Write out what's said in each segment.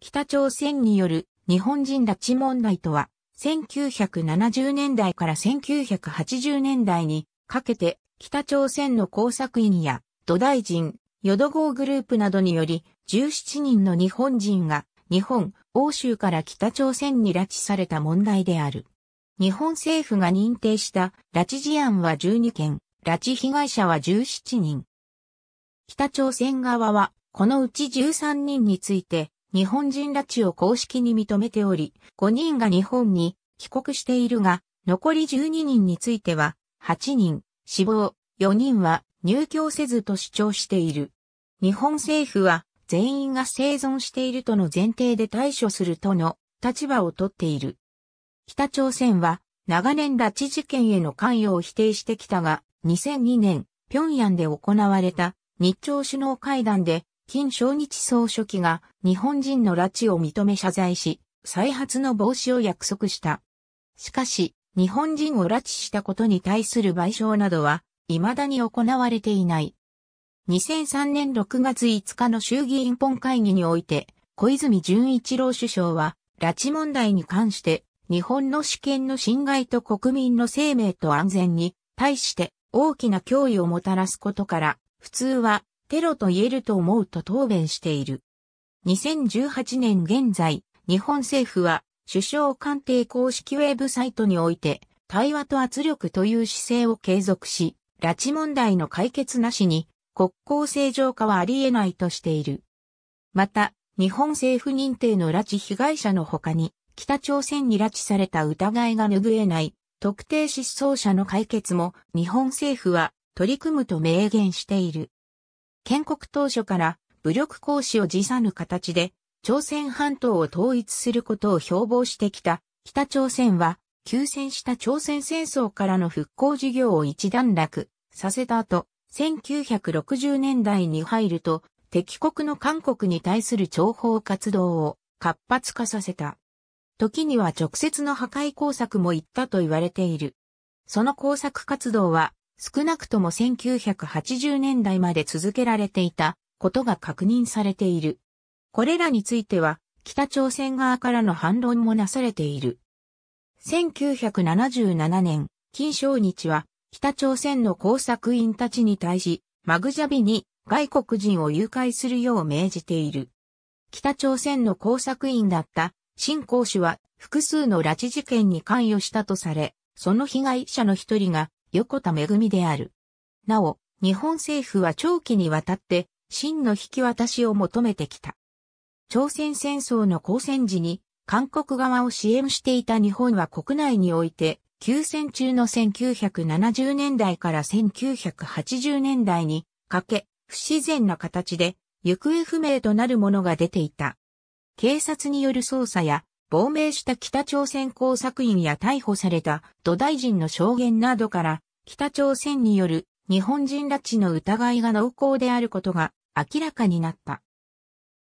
北朝鮮による日本人拉致問題とは、1970年代から1980年代にかけて北朝鮮の工作員や土台人、淀号グループなどにより17人の日本人が日本、欧州から北朝鮮に拉致された問題である。日本政府が認定した拉致事案は12件、拉致被害者は17人。北朝鮮側はこのうち13人について日本人拉致を公式に認めており、5人が日本に帰国しているが、残り12人については、8人、死亡、4人は入居せずと主張している。日本政府は全員が生存しているとの前提で対処するとの立場をとっている。北朝鮮は長年拉致事件への関与を否定してきたが、2002年、平壌で行われた日朝首脳会談で金正日総書記が日本人の拉致を認め謝罪し、再発の防止を約束した。しかし、日本人を拉致したことに対する賠償などは、未だに行われていない。2003年6月5日の衆議院本会議において、小泉純一郎首相は、拉致問題に関して、日本の主権の侵害と国民の生命と安全に対して大きな脅威をもたらすことから、普通はテロと言えると思うと答弁している。2018年現在、日本政府は首相官邸公式ウェブサイトにおいて、対話と圧力という姿勢を継続し、拉致問題の解決なしに国交正常化はあり得ないとしている。また、日本政府認定の拉致被害者の他に、北朝鮮に拉致された疑いが拭えない特定失踪者の解決も日本政府は取り組むと明言している。建国当初から武力行使を辞さぬ形で朝鮮半島を統一することを標榜してきた北朝鮮は休戦した朝鮮戦争からの復興事業を一段落させた後、1960年代に入ると敵国の韓国に対する諜報活動を活発化させた。時には直接の破壊工作も行ったと言われている。その工作活動は少なくとも1980年代まで続けられていたことが確認されている。これらについては、北朝鮮側からの反論もなされている。1977年、金正日は、北朝鮮の工作員たちに対し、マグジャビに外国人を誘拐するよう命じている。北朝鮮の工作員だった、新公氏は、複数の拉致事件に関与したとされ、その被害者の一人が、横田めぐみである。なお、日本政府は長期にわたって、真の引き渡しを求めてきた。朝鮮戦争の交戦時に、韓国側を支援していた日本は国内において、休戦中の1970年代から1980年代にかけ、不自然な形で行方不明となるものが出ていた。警察による捜査や亡命した北朝鮮工作員や逮捕された土台人の証言などから、北朝鮮による日本人拉致の疑いが濃厚であることが明らかになった。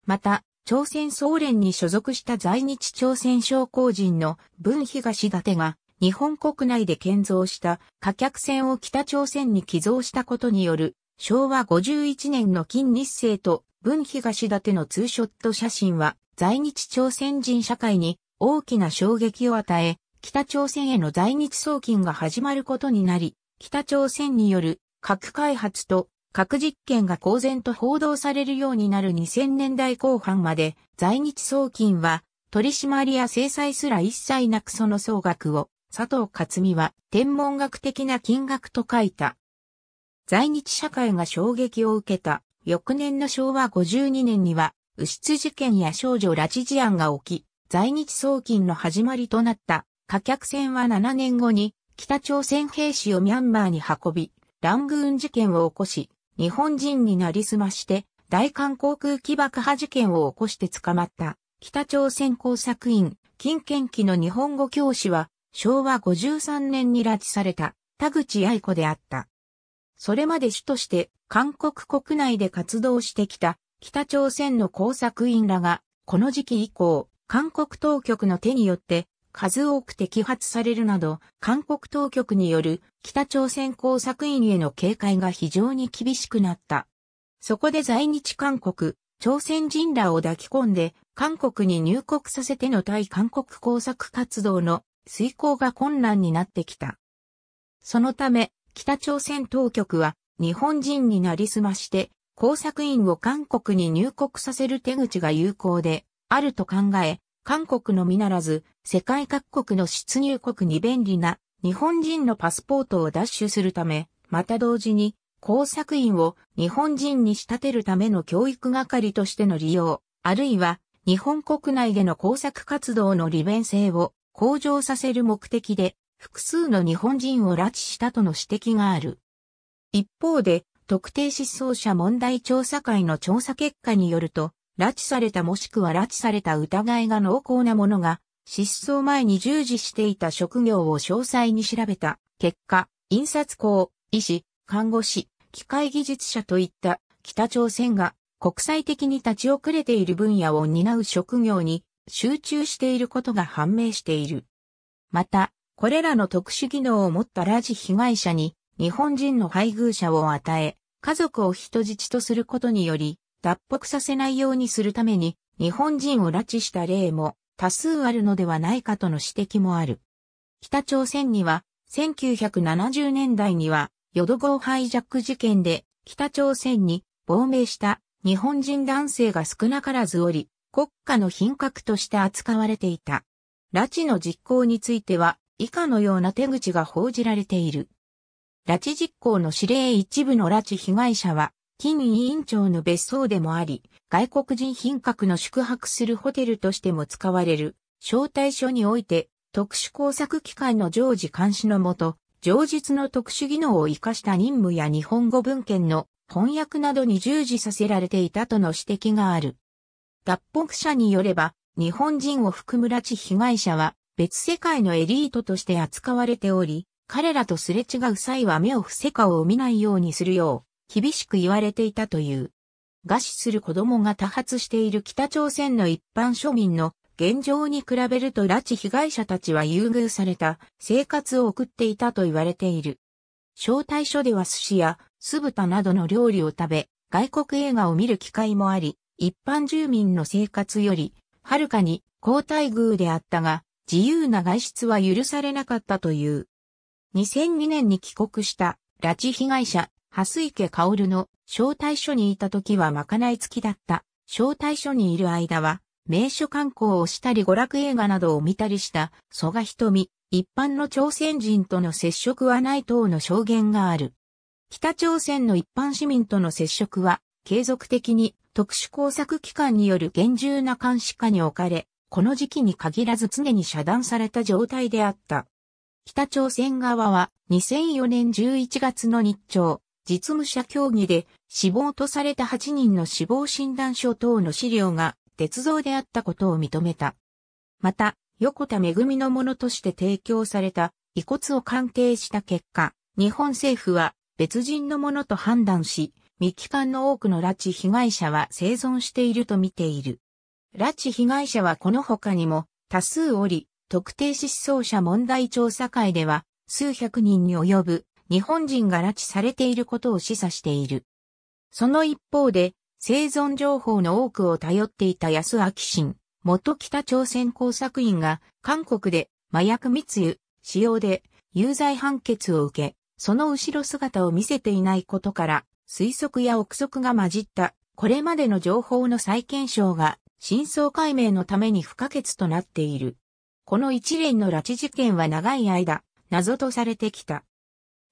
また、朝鮮総連に所属した在日朝鮮商工人の文東立が日本国内で建造した貨客船を北朝鮮に寄贈したことによる昭和51年の金日成と文東立のツーショット写真は在日朝鮮人社会に大きな衝撃を与え、北朝鮮への在日送金が始まることになり、北朝鮮による核開発と核実験が公然と報道されるようになる2000年代後半まで在日送金は取締りや制裁すら一切なくその総額を佐藤勝美は天文学的な金額と書いた。在日社会が衝撃を受けた翌年の昭和52年には、右筆事件や少女拉致事案が起き、在日送金の始まりとなった貨客船は7年後に北朝鮮兵士をミャンマーに運び、ラングーン事件を起こし、日本人になりすまして、大韓航空機爆破事件を起こして捕まった北朝鮮工作員、金建機の日本語教師は昭和53年に拉致された田口愛子であった。それまで主として韓国国内で活動してきた北朝鮮の工作員らが、この時期以降、韓国当局の手によって数多く摘発されるなど、韓国当局による北朝鮮工作員への警戒が非常に厳しくなった。そこで在日韓国、朝鮮人らを抱き込んで、韓国に入国させての対韓国工作活動の遂行が困難になってきた。そのため、北朝鮮当局は日本人になりすまして、工作員を韓国に入国させる手口が有効で、あると考え、韓国のみならず、世界各国の出入国に便利な日本人のパスポートを奪取するため、また同時に、工作員を日本人に仕立てるための教育係としての利用、あるいは日本国内での工作活動の利便性を向上させる目的で複数の日本人を拉致したとの指摘がある。一方で、特定失踪者問題調査会の調査結果によると、拉致されたもしくは拉致された疑いが濃厚なものが、失踪前に従事していた職業を詳細に調べた結果、印刷工、医師、看護師、機械技術者といった北朝鮮が国際的に立ち遅れている分野を担う職業に集中していることが判明している。また、これらの特殊技能を持った拉致被害者に日本人の配偶者を与え、家族を人質とすることにより、脱北させないようにするために、日本人を拉致した例も多数あるのではないかとの指摘もある。北朝鮮には、1970年代には、淀号ハイジャック事件で、北朝鮮に亡命した日本人男性が少なからずおり、国家の品格として扱われていた。拉致の実行については、以下のような手口が報じられている。拉致実行の指令一部の拉致被害者は、金委員長の別荘でもあり、外国人品格の宿泊するホテルとしても使われる、招待所において、特殊工作機関の常時監視のもと、常日の特殊技能を活かした任務や日本語文献の翻訳などに従事させられていたとの指摘がある。脱北者によれば、日本人を含む拉致被害者は別世界のエリートとして扱われており、彼らとすれ違う際は目を伏せ顔を見ないようにするよう、厳しく言われていたという。餓死する子供が多発している北朝鮮の一般庶民の現状に比べると拉致被害者たちは優遇された生活を送っていたと言われている。招待所では寿司や酢豚などの料理を食べ、外国映画を見る機会もあり、一般住民の生活より、はるかに高待遇であったが、自由な外出は許されなかったという。2002年に帰国した拉致被害者、蓮池薫の招待所にいた時はまかない付きだった。招待所にいる間は、名所観光をしたり娯楽映画などを見たりした蘇我瞳、一般の朝鮮人との接触はない等の証言がある。北朝鮮の一般市民との接触は、継続的に特殊工作機関による厳重な監視下に置かれ、この時期に限らず常に遮断された状態であった。北朝鮮側は2004年11月の日朝、実務者協議で死亡とされた8人の死亡診断書等の資料が鉄道であったことを認めた。また、横田めぐみのものとして提供された遺骨を鑑定した結果、日本政府は別人のものと判断し、未帰還の多くの拉致被害者は生存していると見ている。拉致被害者はこの他にも多数おり、特定失踪者問題調査会では、数百人に及ぶ日本人が拉致されていることを示唆している。その一方で、生存情報の多くを頼っていた安明新、元北朝鮮工作員が、韓国で麻薬密輸、使用で有罪判決を受け、その後ろ姿を見せていないことから、推測や憶測が混じった、これまでの情報の再検証が、真相解明のために不可欠となっている。この一連の拉致事件は長い間、謎とされてきた。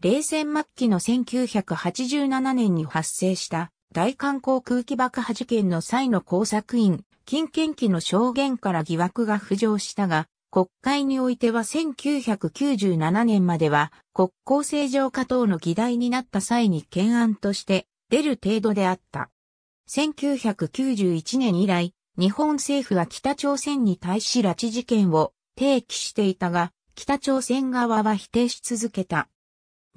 冷戦末期の1987年に発生した大観光空気爆破事件の際の工作員、金建機の証言から疑惑が浮上したが、国会においては1997年までは国交正常化等の議題になった際に懸案として出る程度であった。1991年以来、日本政府は北朝鮮に対し拉致事件を提起していたが、北朝鮮側は否定し続けた。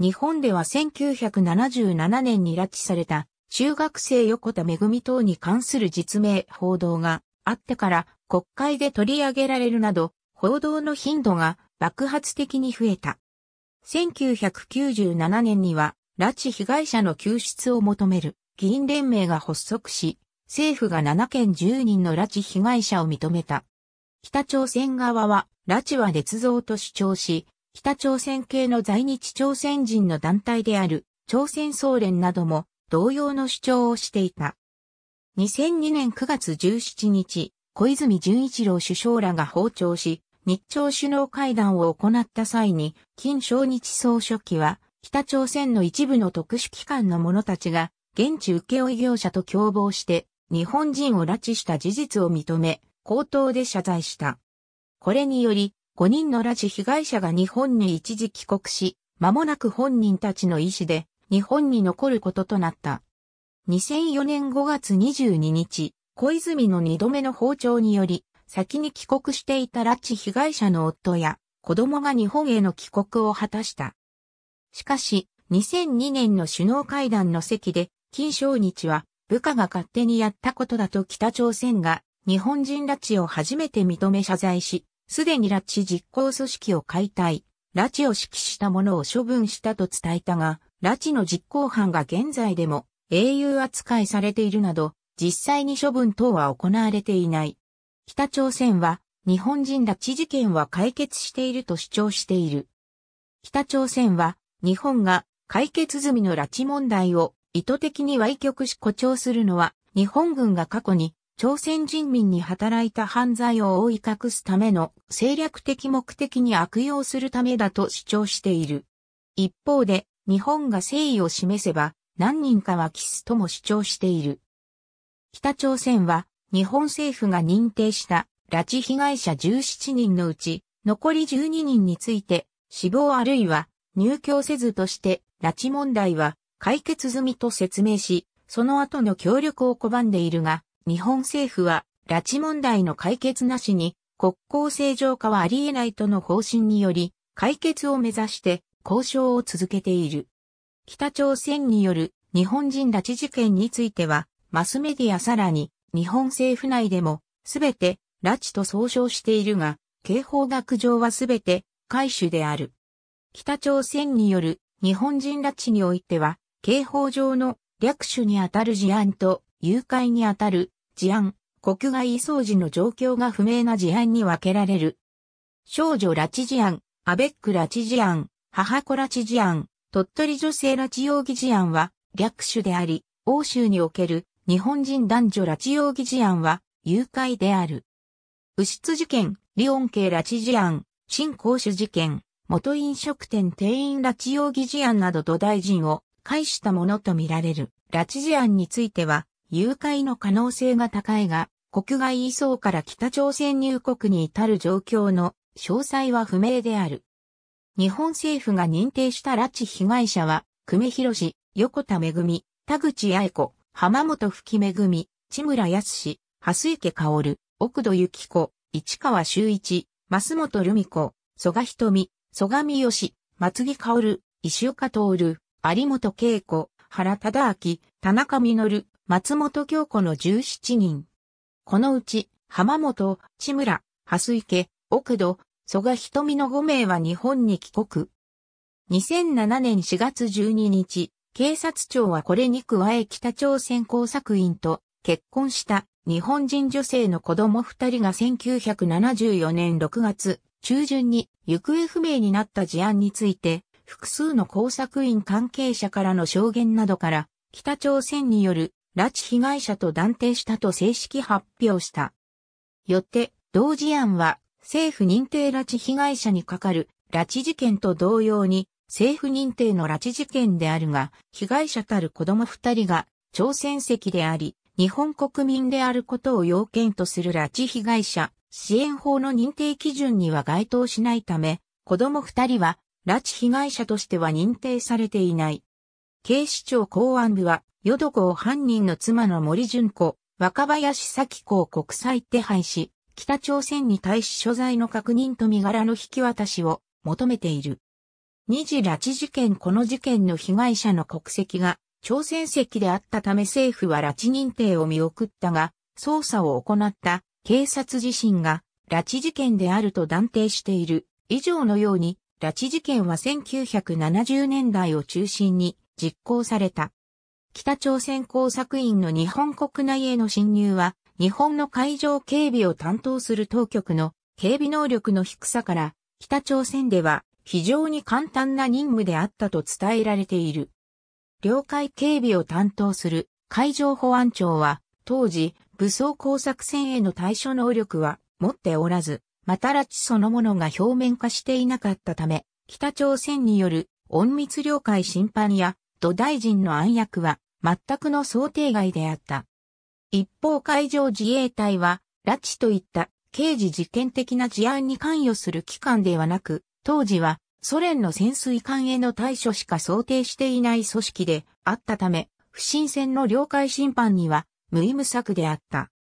日本では1977年に拉致された中学生横田めぐみ等に関する実名報道があってから国会で取り上げられるなど報道の頻度が爆発的に増えた。1997年には拉致被害者の救出を求める議員連盟が発足し、政府が7件10人の拉致被害者を認めた。北朝鮮側は拉致は捏造と主張し、北朝鮮系の在日朝鮮人の団体である朝鮮総連なども同様の主張をしていた。2002年9月17日、小泉純一郎首相らが訪朝し、日朝首脳会談を行った際に、金正日総書記は、北朝鮮の一部の特殊機関の者たちが、現地請負業者と共謀して、日本人を拉致した事実を認め、口頭で謝罪した。これにより、5人の拉致被害者が日本に一時帰国し、間もなく本人たちの意思で日本に残ることとなった。2004年5月22日、小泉の2度目の包丁により、先に帰国していた拉致被害者の夫や子供が日本への帰国を果たした。しかし、2002年の首脳会談の席で、金正日は部下が勝手にやったことだと北朝鮮が日本人拉致を初めて認め謝罪し、すでに拉致実行組織を解体、拉致を指揮した者を処分したと伝えたが、拉致の実行犯が現在でも英雄扱いされているなど、実際に処分等は行われていない。北朝鮮は、日本人拉致事件は解決していると主張している。北朝鮮は、日本が解決済みの拉致問題を意図的に歪曲し誇張するのは、日本軍が過去に朝鮮人民に働いた犯罪を覆い隠すための政略的目的に悪用するためだと主張している。一方で、日本が誠意を示せば、何人かはキスとも主張している。北朝鮮は、日本政府が認定した拉致被害者17人のうち、残り12人について、死亡あるいは入居せずとして、拉致問題は解決済みと説明し、その後の協力を拒んでいるが、日本政府は、拉致問題の解決なしに、国交正常化はあり得ないとの方針により、解決を目指して交渉を続けている。北朝鮮による日本人拉致事件については、マスメディアさらに日本政府内でもすべて拉致と総称しているが、刑法学上はすべて回収である。北朝鮮による日本人拉致においては、刑法上の略取にあたる事案と誘拐にあたる、事案、国外移送時の状況が不明な事案に分けられる。少女拉致事案、アベック拉致事案、母子拉致事案、鳥取女性拉致容疑事案は逆種であり、欧州における日本人男女拉致容疑事案は誘拐である。右室事件、リオン系拉致事案、新公主事件、元飲食店店員拉致容疑事案などと大臣を介したものとみられる拉致事案については、誘拐の可能性が高いが、国外移送から北朝鮮入国に至る状況の詳細は不明である。日本政府が認定した拉致被害者は、久米宏、横田めぐみ、田口八重子、浜本吹めぐみ、千村康、蓮池薫、奥戸幸子、市川修一、増本留美子、蘇我瞳、蘇我美義、松木薫、石岡徹、有本恵子、原忠明、田中実、松本京子の17人。このうち、浜本、千村、蓮池、奥戸、蘇我瞳の5名は日本に帰国。2007年4月12日、警察庁はこれに加え北朝鮮工作員と結婚した日本人女性の子供2人が1974年6月中旬に行方不明になった事案について複数の工作員関係者からの証言などから北朝鮮による拉致被害者と断定したと正式発表した。よって、同事案は政府認定拉致被害者に係る拉致事件と同様に政府認定の拉致事件であるが、被害者たる子供二人が朝鮮籍であり、日本国民であることを要件とする拉致被害者支援法の認定基準には該当しないため、子供二人は拉致被害者としては認定されていない。警視庁公安部は、淀子を犯人の妻の森純子、若林咲子を国際手配し、北朝鮮に対し所在の確認と身柄の引き渡しを求めている。二次拉致事件この事件の被害者の国籍が朝鮮籍であったため政府は拉致認定を見送ったが、捜査を行った警察自身が拉致事件であると断定している。以上のように、拉致事件は1970年代を中心に実行された。北朝鮮工作員の日本国内への侵入は、日本の海上警備を担当する当局の警備能力の低さから、北朝鮮では非常に簡単な任務であったと伝えられている。領海警備を担当する海上保安庁は、当時、武装工作船への対処能力は持っておらず、また拉致そのものが表面化していなかったため、北朝鮮による隠密領海侵犯や土大臣の暗躍は全くの想定外であった。一方海上自衛隊は、拉致といった刑事事件的な事案に関与する機関ではなく、当時はソ連の潜水艦への対処しか想定していない組織であったため、不審船の領海侵犯には無意無策であった。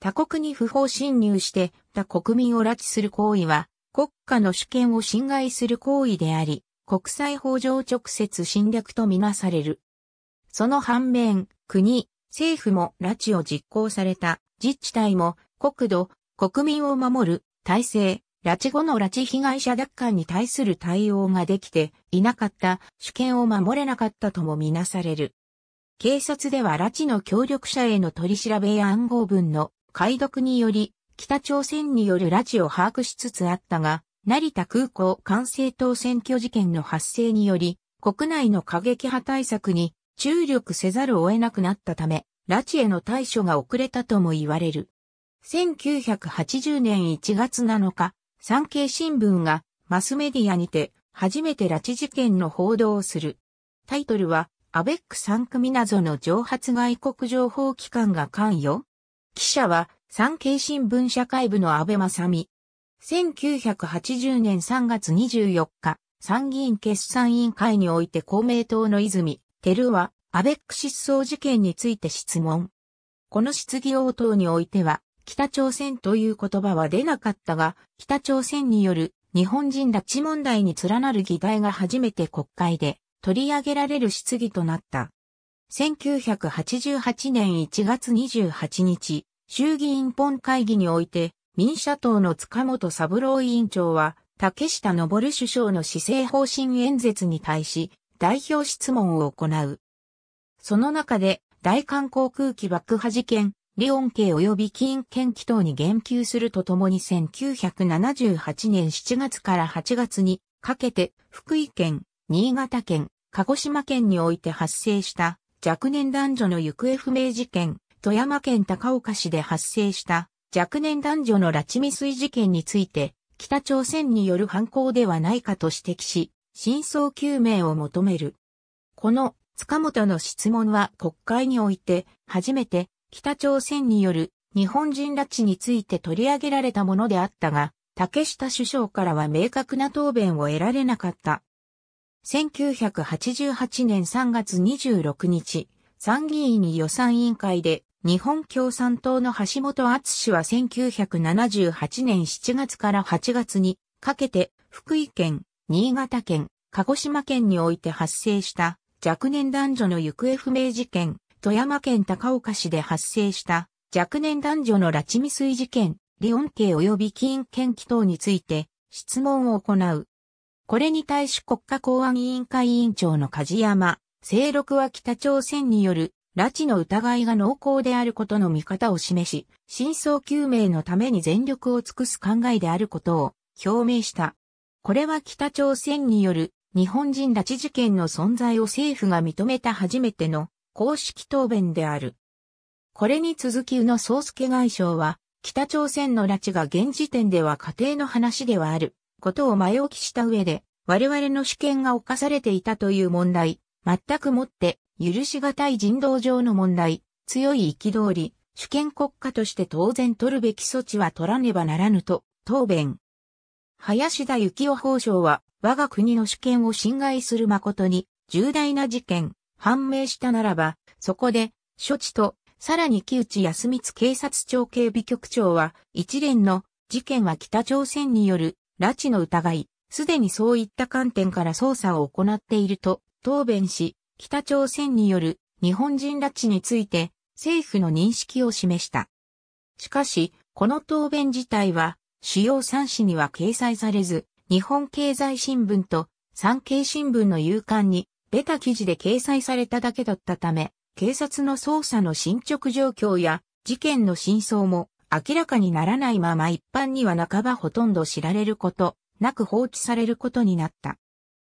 他国に不法侵入して他国民を拉致する行為は国家の主権を侵害する行為であり、国際法上直接侵略とみなされる。その反面、国、政府も拉致を実行された自治体も国土、国民を守る体制、拉致後の拉致被害者奪還に対する対応ができていなかった主権を守れなかったともみなされる。警察では拉致の協力者への取り調べや暗号文の解読により北朝鮮による拉致を把握しつつあったが、成田空港管制塔選挙事件の発生により、国内の過激派対策に注力せざるを得なくなったため、拉致への対処が遅れたとも言われる。1980年1月7日、産経新聞がマスメディアにて初めて拉致事件の報道をする。タイトルは、アベック3組謎の蒸発外国情報機関が関与記者は、産経新聞社会部の安倍正美、1980年3月24日、参議院決算委員会において公明党の泉、照は、アベック失踪事件について質問。この質疑応答においては、北朝鮮という言葉は出なかったが、北朝鮮による日本人拉致問題に連なる議題が初めて国会で取り上げられる質疑となった。1988年1月28日、衆議院本会議において、民社党の塚本三郎委員長は、竹下登首相の施政方針演説に対し、代表質問を行う。その中で、大韓航空機爆破事件、リオン系及び金ー機等に言及するとともに1978年7月から8月にかけて福井県、新潟県、鹿児島県において発生した若年男女の行方不明事件、富山県高岡市で発生した若年男女の拉致未遂事件について、北朝鮮による犯行ではないかと指摘し、真相究明を求める。この塚本の質問は国会において、初めて北朝鮮による日本人拉致について取り上げられたものであったが、竹下首相からは明確な答弁を得られなかった。1988年3月26日、参議院に予算委員会で日本共産党の橋本厚氏は1978年7月から8月にかけて福井県、新潟県、鹿児島県において発生した若年男女の行方不明事件、富山県高岡市で発生した若年男女の拉致未遂事件、リオン刑及び金因機等について質問を行う。これに対し国家公安委員会委員長の梶山、清六は北朝鮮による拉致の疑いが濃厚であることの見方を示し、真相究明のために全力を尽くす考えであることを表明した。これは北朝鮮による日本人拉致事件の存在を政府が認めた初めての公式答弁である。これに続き宇野宗介外相は、北朝鮮の拉致が現時点では家庭の話ではあることを前置きした上で、我々の主権が侵されていたという問題、全くもって許し難い人道上の問題、強い憤り、主権国家として当然取るべき措置は取らねばならぬと、答弁。林田幸雄法相は、我が国の主権を侵害する誠に、重大な事件、判明したならば、そこで、処置と、さらに木内康光警察庁警備局長は、一連の事件は北朝鮮による拉致の疑い、すでにそういった観点から捜査を行っていると答弁し、北朝鮮による日本人拉致について政府の認識を示した。しかし、この答弁自体は主要3紙には掲載されず、日本経済新聞と産経新聞の夕刊にベタ記事で掲載されただけだったため、警察の捜査の進捗状況や事件の真相も明らかにならないまま一般には半ばほとんど知られることなく放置されることになった。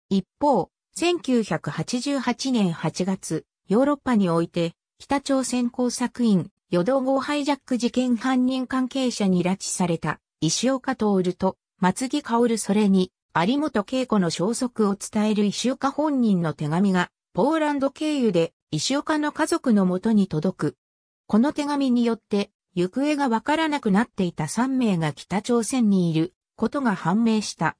一方、1988年8月、ヨーロッパにおいて、北朝鮮工作員、与道号ハイジャック事件犯人関係者に拉致された、石岡徹と、松木薫それに、有本恵子の消息を伝える石岡本人の手紙が、ポーランド経由で、石岡の家族のもとに届く。この手紙によって、行方がわからなくなっていた3名が北朝鮮にいることが判明した。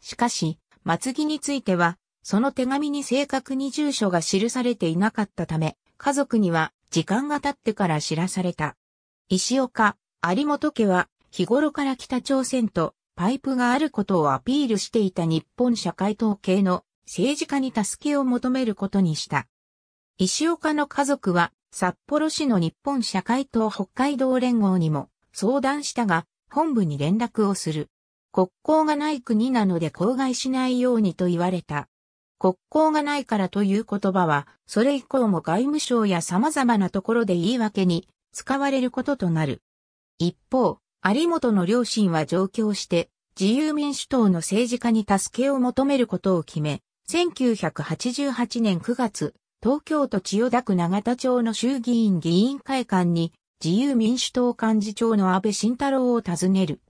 しかし、松木については、その手紙に正確に住所が記されていなかったため、家族には時間が経ってから知らされた。石岡、有本家は日頃から北朝鮮とパイプがあることをアピールしていた日本社会統計の政治家に助けを求めることにした。石岡の家族は札幌市の日本社会党北海道連合にも相談したが本部に連絡をする。国交がない国なので口外しないようにと言われた。国交がないからという言葉は、それ以降も外務省や様々なところで言い訳に使われることとなる。一方、有本の両親は上京して、自由民主党の政治家に助けを求めることを決め、1988年9月、東京都千代田区永田町の衆議院議員会館に、自由民主党幹事長の安倍晋太郎を訪ねる。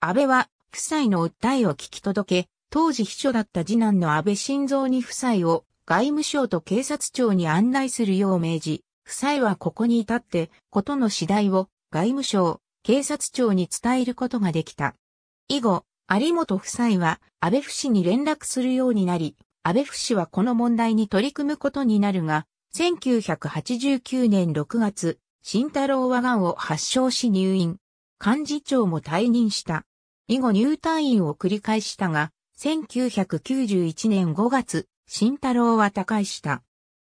安倍は、夫妻の訴えを聞き届け、当時秘書だった次男の安倍晋三に夫妻を外務省と警察庁に案内するよう命じ、夫妻はここに至って、ことの次第を外務省、警察庁に伝えることができた。以後、有本夫妻は安倍夫氏に連絡するようになり、安倍夫氏はこの問題に取り組むことになるが、1989年6月、慎太郎は癌を発症し入院。幹事長も退任した。以後入退院を繰り返したが、1991年5月、慎太郎は他界した。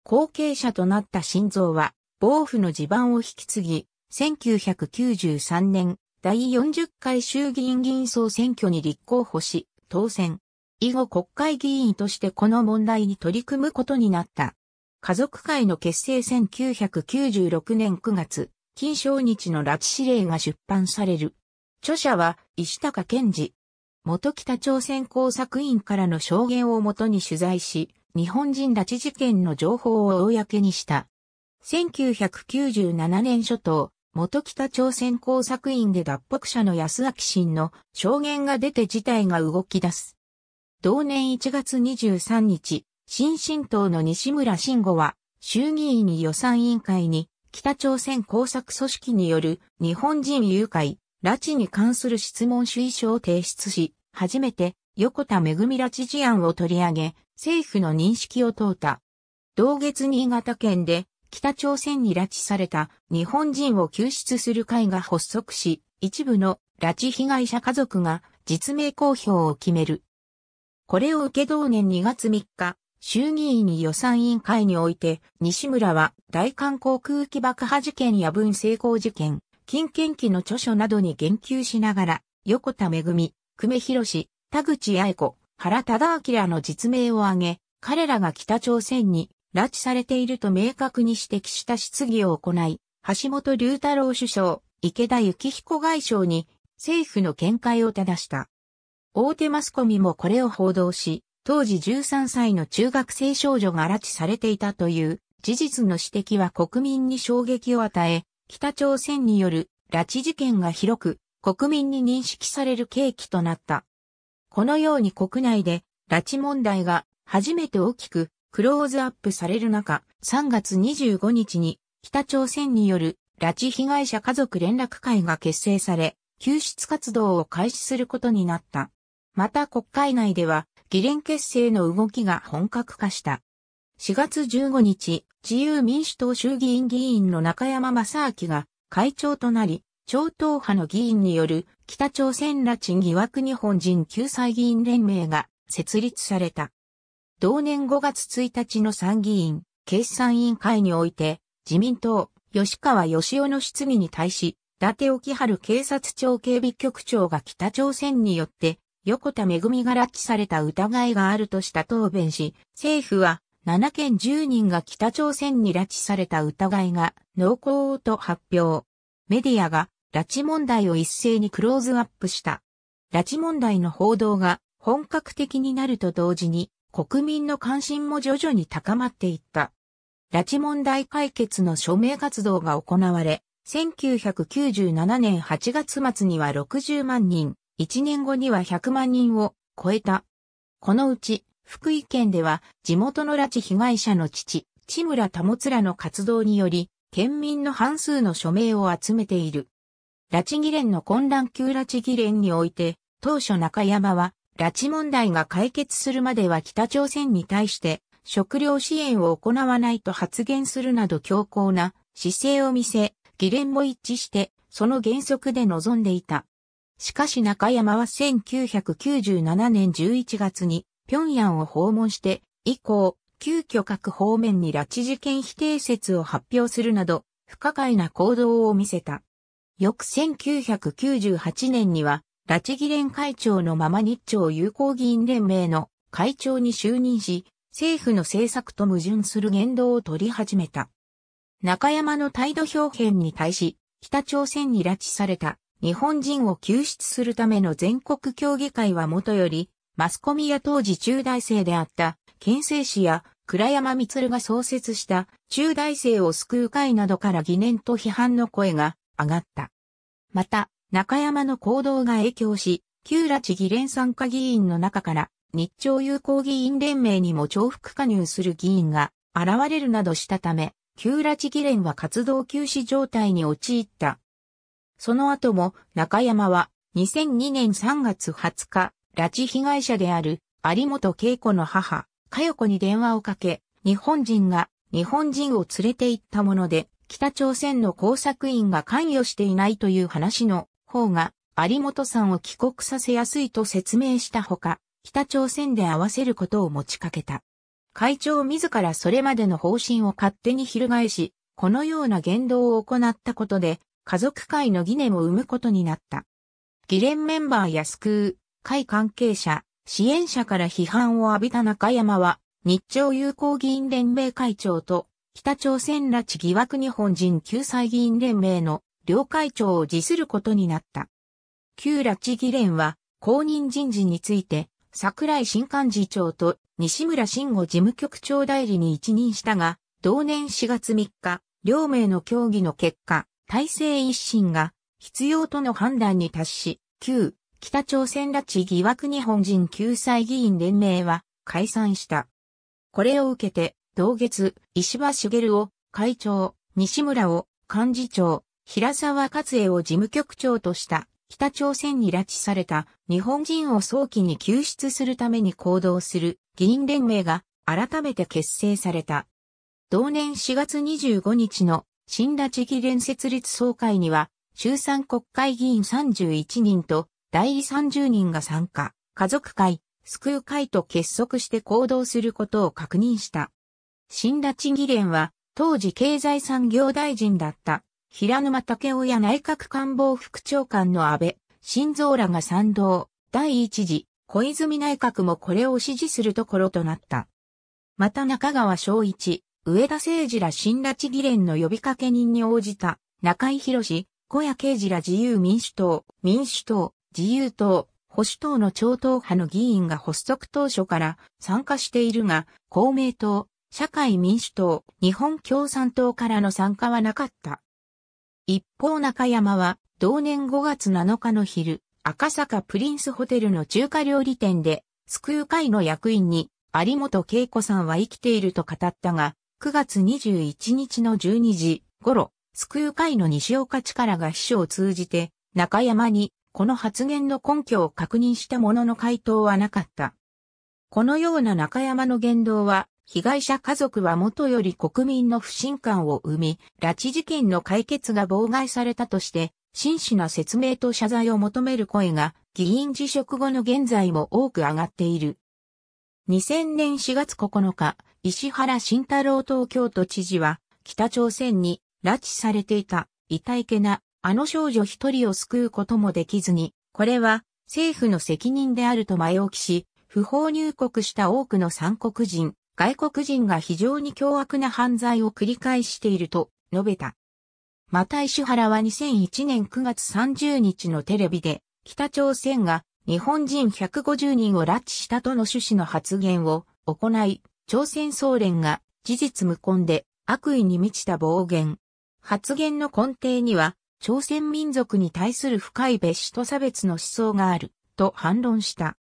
後継者となった新蔵は、暴府の地盤を引き継ぎ、1993年、第40回衆議院議員総選挙に立候補し、当選。以後国会議員としてこの問題に取り組むことになった。家族会の結成1996年9月、金正日の拉致指令が出版される。著者は石高健二、元北朝鮮工作員からの証言をもとに取材し、日本人拉致事件の情報を公にした。1997年初頭、元北朝鮮工作員で脱北者の安明新の証言が出て事態が動き出す。同年1月23日、新進党の西村慎吾は、衆議院予算委員会に、北朝鮮工作組織による日本人誘拐、拉致に関する質問主意書を提出し、初めて横田めぐみ拉致事案を取り上げ、政府の認識を問うた。同月新潟県で北朝鮮に拉致された日本人を救出する会が発足し、一部の拉致被害者家族が実名公表を決める。これを受け同年2月3日、衆議院に予算委員会において、西村は大韓航空機爆破事件や文成功事件、金券機の著書などに言及しながら、横田めぐみ、久米宏、田口八重子、原忠明の実名を挙げ、彼らが北朝鮮に拉致されていると明確に指摘した質疑を行い、橋本龍太郎首相、池田幸彦外相に政府の見解を正した。大手マスコミもこれを報道し、当時13歳の中学生少女が拉致されていたという事実の指摘は国民に衝撃を与え、北朝鮮による拉致事件が広く国民に認識される契機となった。このように国内で拉致問題が初めて大きくクローズアップされる中、3月25日に北朝鮮による拉致被害者家族連絡会が結成され、救出活動を開始することになった。また国会内では議連結成の動きが本格化した。4月15日、自由民主党衆議院議員の中山正明が会長となり、超党派の議員による北朝鮮拉致疑惑日本人救済議員連盟が設立された。同年5月1日の参議院、決算委員会において、自民党、吉川義雄の質疑に対し、伊達沖春警察庁警備局長が北朝鮮によって、横田めぐみが拉致された疑いがあるとした答弁し、政府は、7県10人が北朝鮮に拉致された疑いが濃厚と発表。メディアが拉致問題を一斉にクローズアップした。拉致問題の報道が本格的になると同時に国民の関心も徐々に高まっていった。拉致問題解決の署名活動が行われ、1997年8月末には60万人、1年後には100万人を超えた。このうち、福井県では地元の拉致被害者の父、千村保らの活動により、県民の半数の署名を集めている。拉致議連の混乱級拉致議連において、当初中山は、拉致問題が解決するまでは北朝鮮に対して、食料支援を行わないと発言するなど強硬な姿勢を見せ、議連も一致して、その原則で臨んでいた。しかし中山は1997年11月に平壌を訪問して、以降、急遽各方面に拉致事件否定説を発表するなど、不可解な行動を見せた。翌1998年には、拉致議連会長のまま日朝友好議員連盟の会長に就任し、政府の政策と矛盾する言動を取り始めた。中山の態度表現に対し、北朝鮮に拉致された日本人を救出するための全国協議会はもとより、マスコミや当時中大生であった、県政氏や倉山光が創設した中大生を救う会などから疑念と批判の声が上がった。また、中山の行動が影響し、旧拉致議連参加議員の中から、日朝友好議員連盟にも重複加入する議員が現れるなどしたため、旧拉致議連は活動休止状態に陥った。その後も中山は2002年3月20日、拉致被害者である有本恵子の母、佳代子に電話をかけ、日本人が日本人を連れて行ったもので、北朝鮮の工作員が関与していないという話の方が、有本さんを帰国させやすいと説明したほか、北朝鮮で合わせることを持ちかけた。会長自らそれまでの方針を勝手に翻し、このような言動を行ったことで、家族会の疑念を生むことになった。議連メンバーや救う、会関係者、支援者から批判を浴びた中山は、日朝友好議員連盟会長と北朝鮮拉致疑惑日本人救済議員連盟の両会長を辞することになった。旧拉致議連は公認人事について桜井新幹事長と西村慎吾事務局長代理に一任したが、同年4月3日、両名の協議の結果、体制一新が必要との判断に達し、旧北朝鮮拉致疑惑日本人救済議員連盟は解散した。これを受けて、同月、石破茂を会長、西村を幹事長、平沢勝恵を事務局長とした北朝鮮に拉致された日本人を早期に救出するために行動する議員連盟が改めて結成された。同年4月25日の新拉致議連設立総会には、衆参国会議員31人と代理30人が参加、家族会、救う会と結束して行動することを確認した。新拉致議連は、当時経済産業大臣だった平沼武夫や内閣官房副長官の安倍、晋三らが賛同、第一次、小泉内閣もこれを支持するところとなった。また中川昭一、上田誠二ら新拉致議連の呼びかけ人に応じた、中井博士、小谷啓二ら自由民主党、民主党、自由党、保守党の超党派の議員が発足当初から参加しているが、公明党、社会民主党、日本共産党からの参加はなかった。一方中山は、同年5月7日の昼、赤坂プリンスホテルの中華料理店で、救う会の役員に、有本恵子さんは生きていると語ったが、9月21日の12時頃、救う会の西岡力が秘書を通じて、中山に、この発言の根拠を確認したものの回答はなかった。このような中山の言動は、被害者家族はもとより国民の不信感を生み、拉致事件の解決が妨害されたとして、真摯な説明と謝罪を求める声が、議員辞職後の現在も多く上がっている。2000年4月9日、石原慎太郎東京都知事は、北朝鮮に拉致されていた、痛いけな、あの少女一人を救うこともできずに、これは政府の責任であると前置きし、不法入国した多くの三国人、外国人が非常に凶悪な犯罪を繰り返していると述べた。また石原は2001年9月30日のテレビで、北朝鮮が日本人150人を拉致したとの趣旨の発言を行い、朝鮮総連が事実無根で悪意に満ちた暴言。発言の根底には、朝鮮民族に対する深い別種と差別の思想がある、と反論した。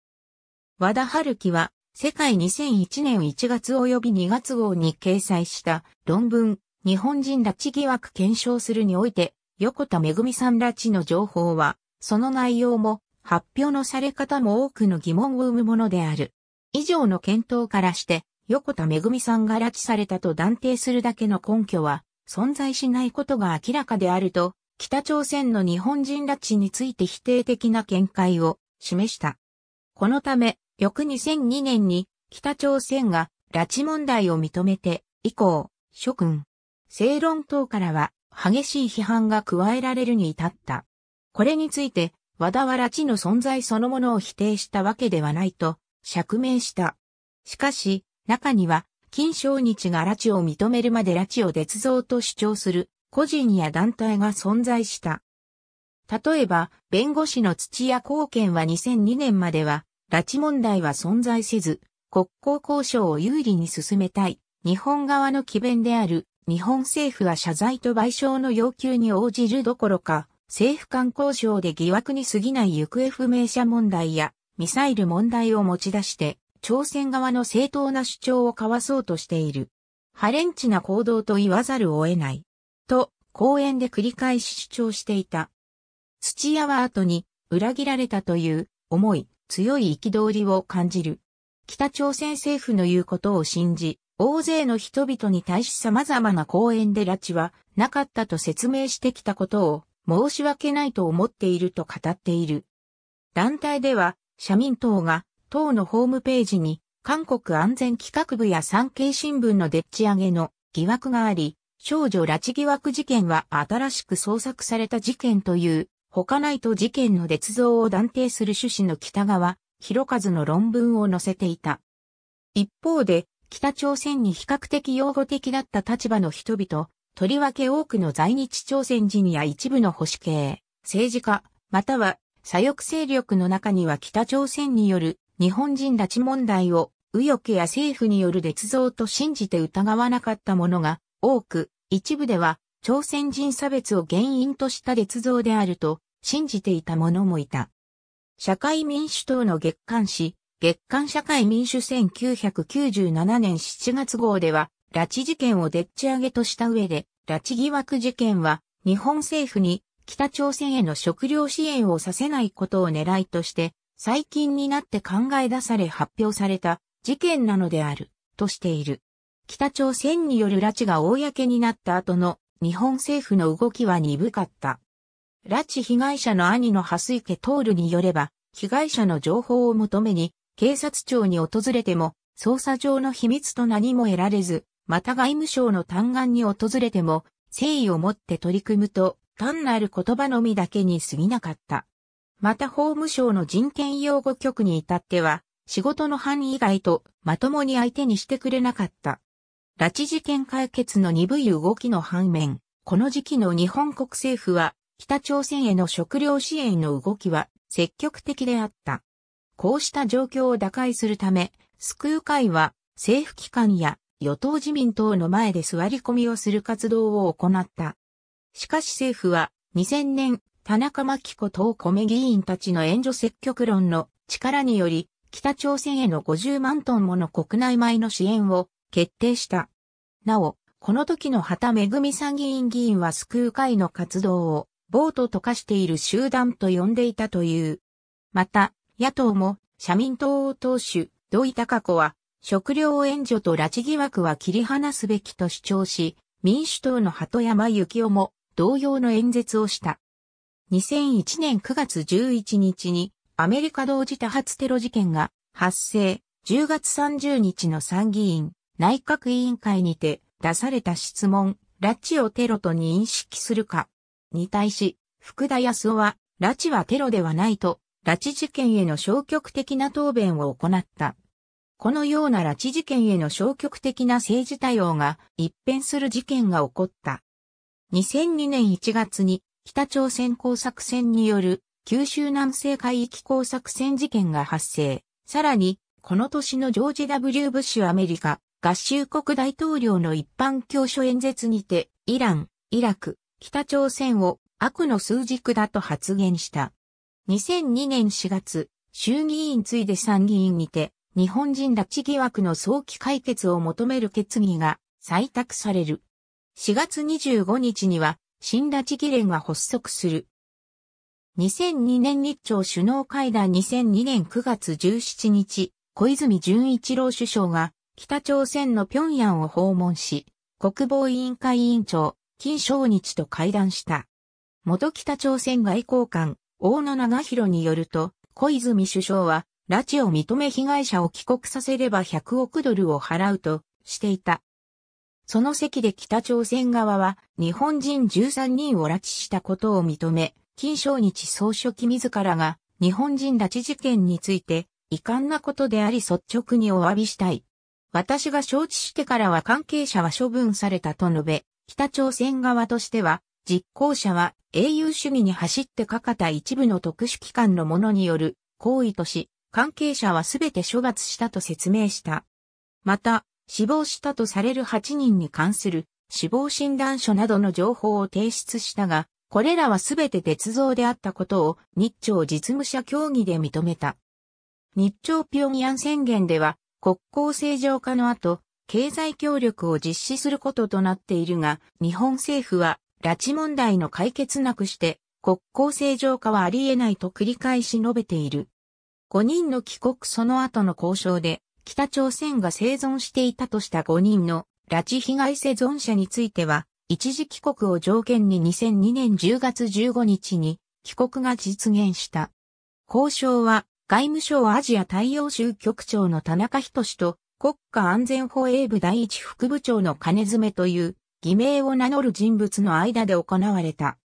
和田春樹は、世界2001年1月及び2月号に掲載した論文、日本人拉致疑惑検証するにおいて、横田めぐみさん拉致の情報は、その内容も、発表のされ方も多くの疑問を生むものである。以上の検討からして、横田めぐみさんが拉致されたと断定するだけの根拠は、存在しないことが明らかであると、北朝鮮の日本人拉致について否定的な見解を示した。このため、翌2002年に北朝鮮が拉致問題を認めて、以降、諸君、正論等からは激しい批判が加えられるに至った。これについて、和田は拉致の存在そのものを否定したわけではないと、釈明した。しかし、中には、金正日が拉致を認めるまで拉致を絶造と主張する個人や団体が存在した。例えば、弁護士の土屋貢献は2002年までは、拉致問題は存在せず、国交交渉を有利に進めたい、日本側の機弁である、日本政府は謝罪と賠償の要求に応じるどころか、政府間交渉で疑惑に過ぎない行方不明者問題や、ミサイル問題を持ち出して、朝鮮側の正当な主張を交わそうとしている。ハレンチな行動と言わざるを得ない。と、講演で繰り返し主張していた。土屋は後に、裏切られたという、思い、強い憤りを感じる。北朝鮮政府の言うことを信じ、大勢の人々に対し様々な講演で拉致はなかったと説明してきたことを申し訳ないと思っていると語っている。団体では、社民党が党のホームページに韓国安全企画部や産経新聞のでっち上げの疑惑があり、少女拉致疑惑事件は新しく創作された事件という他ないと事件の捏造を断定する趣旨の北川、広和の論文を載せていた。一方で、北朝鮮に比較的擁護的だった立場の人々、とりわけ多くの在日朝鮮人や一部の保守系、政治家、または左翼勢力の中には北朝鮮による日本人拉致問題を右翼や政府による捏造と信じて疑わなかった者が多く、一部では朝鮮人差別を原因とした列像であると信じていた者もいた。社会民主党の月刊誌、月刊社会民主1997年7月号では、拉致事件をでっち上げとした上で、拉致疑惑事件は日本政府に北朝鮮への食料支援をさせないことを狙いとして、最近になって考え出され発表された事件なのである、としている。北朝鮮による拉致が公になった後の日本政府の動きは鈍かった。拉致被害者の兄の蓮池徹によれば、被害者の情報を求めに、警察庁に訪れても、捜査上の秘密と何も得られず、また外務省の嘆願に訪れても、誠意を持って取り組むと、単なる言葉のみだけに過ぎなかった。また法務省の人権擁護局に至っては、仕事の範囲以外とまともに相手にしてくれなかった。拉致事件解決の鈍い動きの反面、この時期の日本国政府は、北朝鮮への食料支援の動きは積極的であった。こうした状況を打開するため、救う会は政府機関や与党自民党の前で座り込みをする活動を行った。しかし政府は2000年、田中真紀子党米議員たちの援助積極論の力により、北朝鮮への50万トンもの国内米の支援を決定した。なお、この時のぐ恵参議院議員は救う会の活動を、ートと化している集団と呼んでいたという。また、野党も、社民党党首、土井隆子は、食料援助と拉致疑惑は切り離すべきと主張し、民主党の鳩山幸夫も同様の演説をした。2001年9月11日にアメリカ同時多発テロ事件が発生、10月30日の参議院内閣委員会にて出された質問、拉致をテロと認識するか、に対し、福田康夫は、拉致はテロではないと、拉致事件への消極的な答弁を行った。このような拉致事件への消極的な政治対応が一変する事件が起こった。2002年1月に北朝鮮工作船による九州南西海域工作船事件が発生。さらに、この年のジョージ・ W・ ブッシュアメリカ合衆国大統領の一般教書演説にて、イラン、イラク、北朝鮮を悪の数軸だと発言した。2002年4月、衆議院ついで参議院にて、日本人拉致疑惑の早期解決を求める決議が採択される。4月25日には、新拉致議連が発足する。2002年日朝首脳会談2002年9月17日、小泉純一郎首相が北朝鮮の平壌を訪問し、国防委員会委員長、金正日と会談した。元北朝鮮外交官、大野長弘によると、小泉首相は、拉致を認め被害者を帰国させれば100億ドルを払うとしていた。その席で北朝鮮側は日本人13人を拉致したことを認め、金正日総書記自らが日本人拉致事件について遺憾なことであり率直にお詫びしたい私が承知してからは関係者は処分されたと述べ、北朝鮮側としては、実行者は英雄主義に走ってかかた一部の特殊機関の者による行為とし、関係者はすべて処罰したと説明した。また、死亡したとされる8人に関する死亡診断書などの情報を提出したが、これらはすべて鉄道であったことを日朝実務者協議で認めた。日朝平壌宣言では、国交正常化の後、経済協力を実施することとなっているが、日本政府は、拉致問題の解決なくして、国交正常化はあり得ないと繰り返し述べている。5人の帰国その後の交渉で、北朝鮮が生存していたとした5人の拉致被害生存者については、一時帰国を条件に2002年10月15日に帰国が実現した。交渉は外務省アジア大洋州局長の田中仁と国家安全保衛部第一副部長の金詰という偽名を名乗る人物の間で行われた。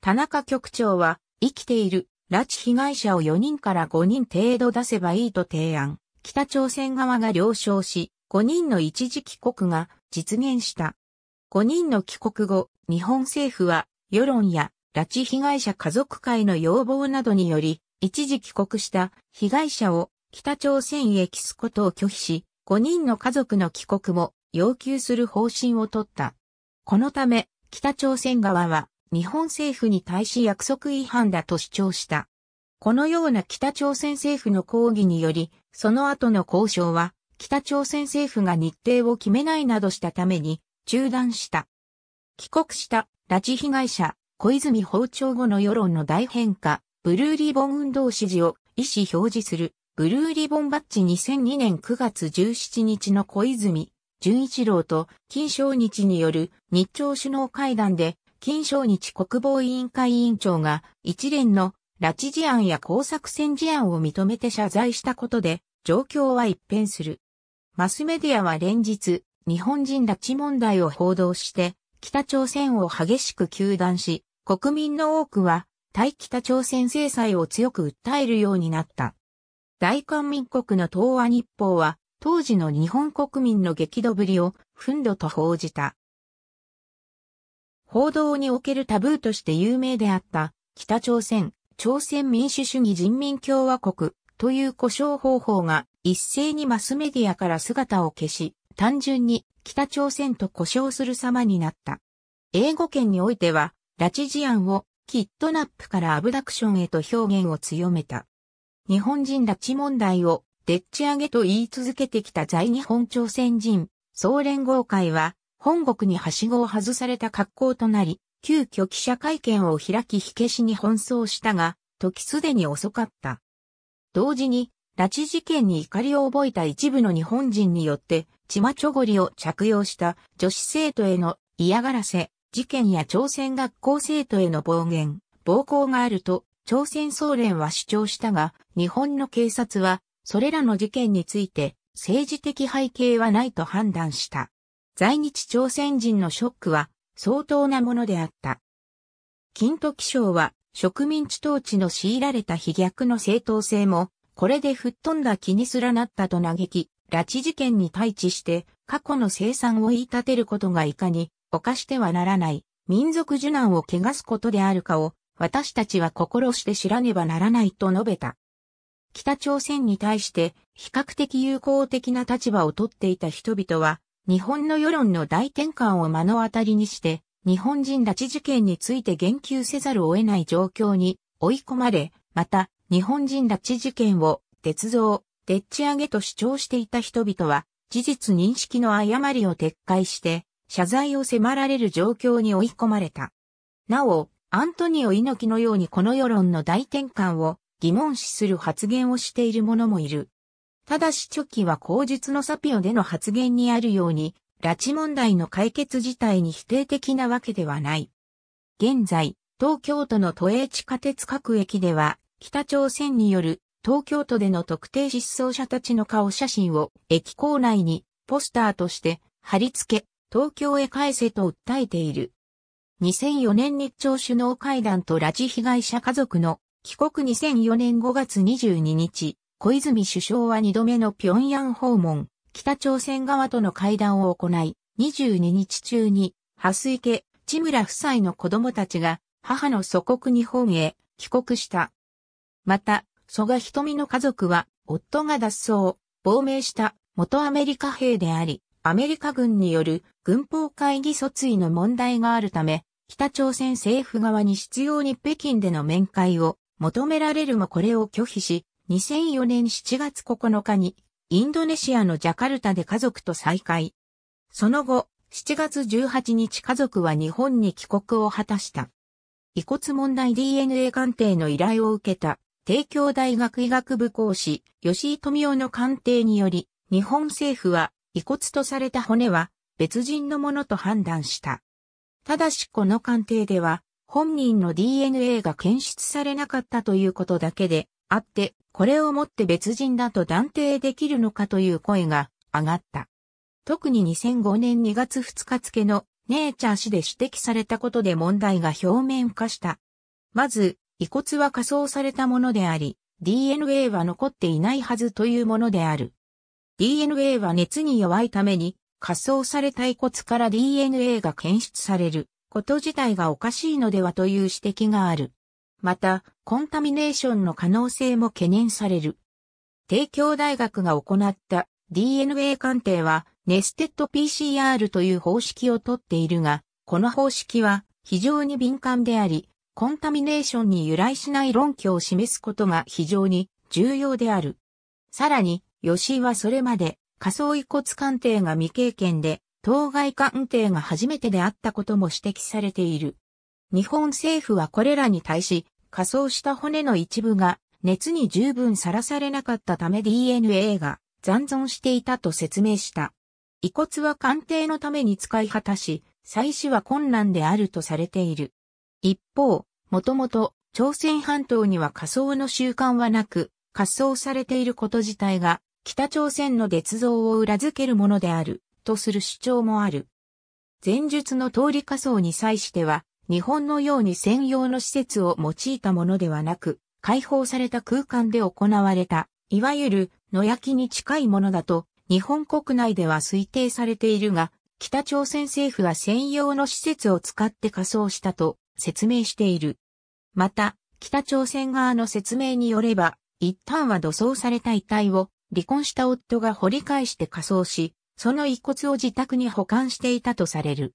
田中局長は生きている拉致被害者を4人から5人程度出せばいいと提案。北朝鮮側が了承し、5人の一時帰国が実現した。5人の帰国後、日本政府は世論や拉致被害者家族会の要望などにより、一時帰国した被害者を北朝鮮へ帰すことを拒否し、5人の家族の帰国も要求する方針を取った。このため、北朝鮮側は日本政府に対し約束違反だと主張した。このような北朝鮮政府の抗議により、その後の交渉は北朝鮮政府が日程を決めないなどしたために中断した。帰国した拉致被害者、小泉訪朝後の世論の大変化、ブルーリボン運動指示を意思表示する、ブルーリボンバッジ2002年9月17日の小泉、純一郎と金正日による日朝首脳会談で、金正日国防委員会委員長が一連の拉致事案や工作戦事案を認めて謝罪したことで、状況は一変する。マスメディアは連日、日本人拉致問題を報道して、北朝鮮を激しく糾弾し、国民の多くは対北朝鮮制裁を強く訴えるようになった。大韓民国の東亜日報は、当時の日本国民の激怒ぶりを、憤怒と報じた。報道におけるタブーとして有名であった、北朝鮮、朝鮮民主主義人民共和国という呼称方法が一斉にマスメディアから姿を消し、単純に北朝鮮と呼称する様になった。英語圏においては、拉致事案をキットナップからアブダクションへと表現を強めた。日本人拉致問題をでっち上げと言い続けてきた在日本朝鮮人、総連合会は、本国にはしごを外された格好となり、急遽記者会見を開き火消しに奔走したが、時すでに遅かった。同時に、拉致事件に怒りを覚えた一部の日本人によって、チマチョゴリを着用した女子生徒への嫌がらせ、事件や朝鮮学校生徒への暴言、暴行があると、朝鮮総連は主張したが、日本の警察は、それらの事件について、政治的背景はないと判断した。在日朝鮮人のショックは、相当なものであった。金時省は、植民地統治の強いられた飛虐の正当性も、これで吹っ飛んだ気にすらなったと嘆き、拉致事件に対峙して、過去の生産を言い立てることがいかに犯してはならない、民族受難を汚すことであるかを、私たちは心して知らねばならないと述べた。北朝鮮に対して比較的友好的な立場をとっていた人々は、日本の世論の大転換を目の当たりにして、日本人拉致事件について言及せざるを得ない状況に追い込まれ、また、日本人拉致事件を、鉄造、でっち上げと主張していた人々は、事実認識の誤りを撤回して、謝罪を迫られる状況に追い込まれた。なお、アントニオ猪木のようにこの世論の大転換を疑問視する発言をしている者もいる。ただしチョキは口述のサピオでの発言にあるように、拉致問題の解決自体に否定的なわけではない。現在、東京都の都営地下鉄各駅では、北朝鮮による東京都での特定失踪者たちの顔写真を駅構内にポスターとして貼り付け、東京へ返せと訴えている。2004年日朝首脳会談と拉致被害者家族の帰国2004年5月22日、小泉首相は2度目の平壌訪問、北朝鮮側との会談を行い、22日中に、蓮池、千村夫妻の子供たちが母の祖国日本へ帰国した。また、蘇我瞳の家族は夫が脱走、亡命した元アメリカ兵であり、アメリカ軍による軍法会議訴追の問題があるため、北朝鮮政府側に必要に北京での面会を求められるもこれを拒否し、2004年7月9日にインドネシアのジャカルタで家族と再会。その後、7月18日家族は日本に帰国を果たした。遺骨問題 DNA 鑑定の依頼を受けた、帝京大学医学部講師、吉井富夫の鑑定により、日本政府は遺骨とされた骨は別人のものと判断した。ただしこの鑑定では本人の DNA が検出されなかったということだけであって、これをもって別人だと断定できるのかという声が上がった。特に2005年2月2日付のネイチャー誌で指摘されたことで問題が表面化した。まず、遺骨は仮装されたものであり、DNA は残っていないはずというものである。DNA は熱に弱いために、仮想された遺骨から DNA が検出されること自体がおかしいのではという指摘がある。また、コンタミネーションの可能性も懸念される。帝京大学が行った DNA 鑑定は、ネステッド PCR という方式をとっているが、この方式は非常に敏感であり、コンタミネーションに由来しない論拠を示すことが非常に重要である。さらに、吉井はそれまで仮想遺骨鑑定が未経験で、当該鑑定が初めてであったことも指摘されている。日本政府はこれらに対し、仮装した骨の一部が熱に十分さらされなかったため DNA が残存していたと説明した。遺骨は鑑定のために使い果たし、採取は困難であるとされている。一方、もともと朝鮮半島には仮装の習慣はなく、仮装されていること自体が北朝鮮の鉄像を裏付けるものである、とする主張もある。前述の通り仮想に際しては、日本のように専用の施設を用いたものではなく、解放された空間で行われた、いわゆる野焼きに近いものだと、日本国内では推定されているが、北朝鮮政府は専用の施設を使って仮装したと説明している。また、北朝鮮側の説明によれば、一旦は土葬された遺体を離婚した夫が掘り返して仮装し、その遺骨を自宅に保管していたとされる。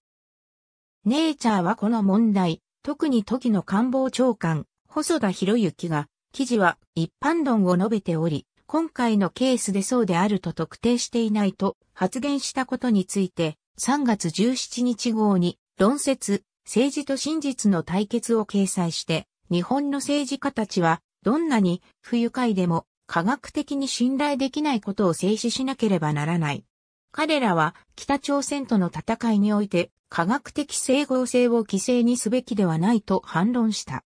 ネイチャーはこの問題、特に時の官房長官、細田博之が、記事は一般論を述べており、今回のケースでそうであると特定していないと発言したことについて、3月17日号に論説、政治と真実の対決を掲載して、日本の政治家たちはどんなに不愉快でも科学的に信頼できないことを制止しなければならない。彼らは北朝鮮との戦いにおいて科学的整合性を犠牲にすべきではないと反論した。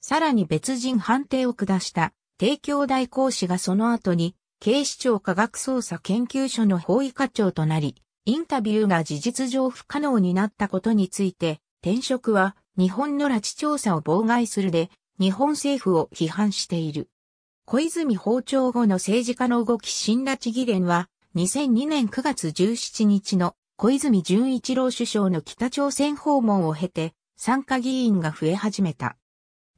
さらに別人判定を下した提供大講師がその後に警視庁科学捜査研究所の法医課長となり、インタビューが事実上不可能になったことについて、転職は日本の拉致調査を妨害するで、日本政府を批判している。小泉包丁後の政治家の動き新拉致議連は、2002年9月17日の小泉純一郎首相の北朝鮮訪問を経て、参加議員が増え始めた。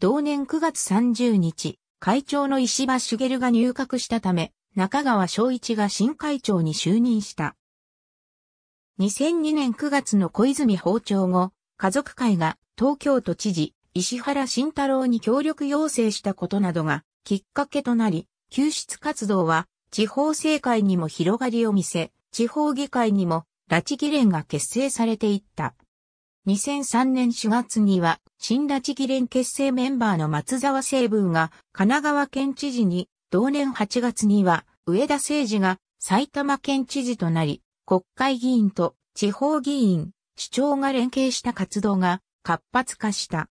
同年9月30日、会長の石場茂が入閣したため、中川昭一が新会長に就任した。2002年9月の小泉包丁後、家族会が東京都知事、石原慎太郎に協力要請したことなどがきっかけとなり、救出活動は地方政界にも広がりを見せ、地方議会にも拉致議連が結成されていった。2003年4月には、新拉致議連結成メンバーの松沢成文が神奈川県知事に、同年8月には、上田誠二が埼玉県知事となり、国会議員と地方議員、市長が連携した活動が活発化した。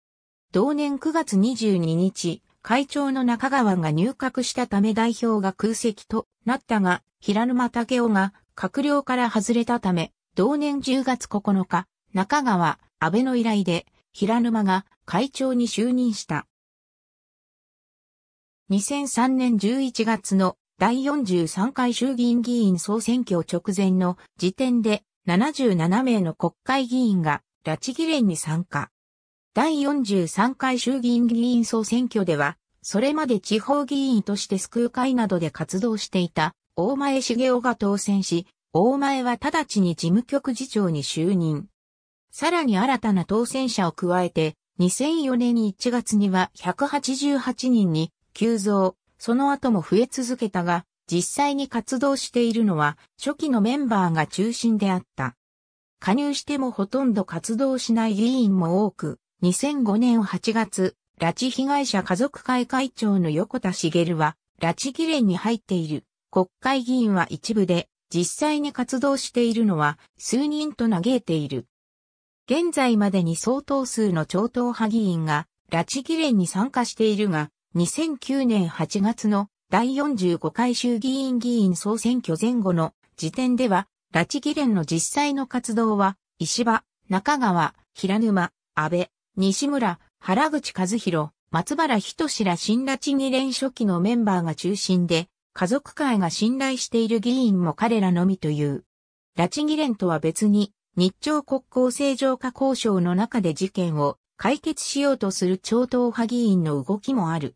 同年9月22日、会長の中川が入閣したため代表が空席となったが、平沼武雄が閣僚から外れたため、同年10月9日、中川、安倍の依頼で、平沼が会長に就任した。2003年11月の第43回衆議院議員総選挙直前の時点で77名の国会議員が拉致議連に参加。第43回衆議院議員総選挙では、それまで地方議員として救う会などで活動していた大前茂雄が当選し、大前は直ちに事務局次長に就任。さらに新たな当選者を加えて、2004年に1月には188人に急増、その後も増え続けたが、実際に活動しているのは初期のメンバーが中心であった。加入してもほとんど活動しない議員も多く、2005年8月、拉致被害者家族会会長の横田茂は、拉致議連に入っている国会議員は一部で、実際に活動しているのは数人と嘆いている。現在までに相当数の超党派議員が拉致議連に参加しているが、2009年8月の第45回衆議院議員総選挙前後の時点では、拉致議連の実際の活動は、石破、中川、平沼、安倍、西村、原口和弘、松原人志ら新拉致議連初期のメンバーが中心で、家族会が信頼している議員も彼らのみという。拉致議連とは別に、日朝国交正常化交渉の中で事件を解決しようとする超党派議員の動きもある。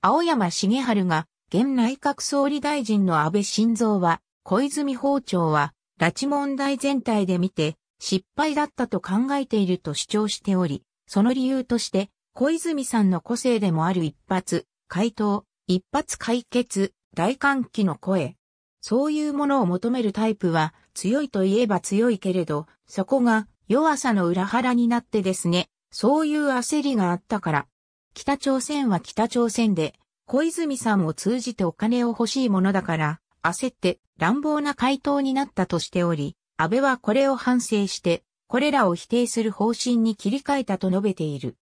青山茂春が、現内閣総理大臣の安倍晋三は、小泉法庁は、拉致問題全体で見て、失敗だったと考えていると主張しており、その理由として、小泉さんの個性でもある一発、回答、一発解決、大歓喜の声。そういうものを求めるタイプは強いといえば強いけれど、そこが弱さの裏腹になってですね、そういう焦りがあったから。北朝鮮は北朝鮮で、小泉さんを通じてお金を欲しいものだから、焦って乱暴な回答になったとしており、安倍はこれを反省して、これらを否定する方針に切り替えたと述べている。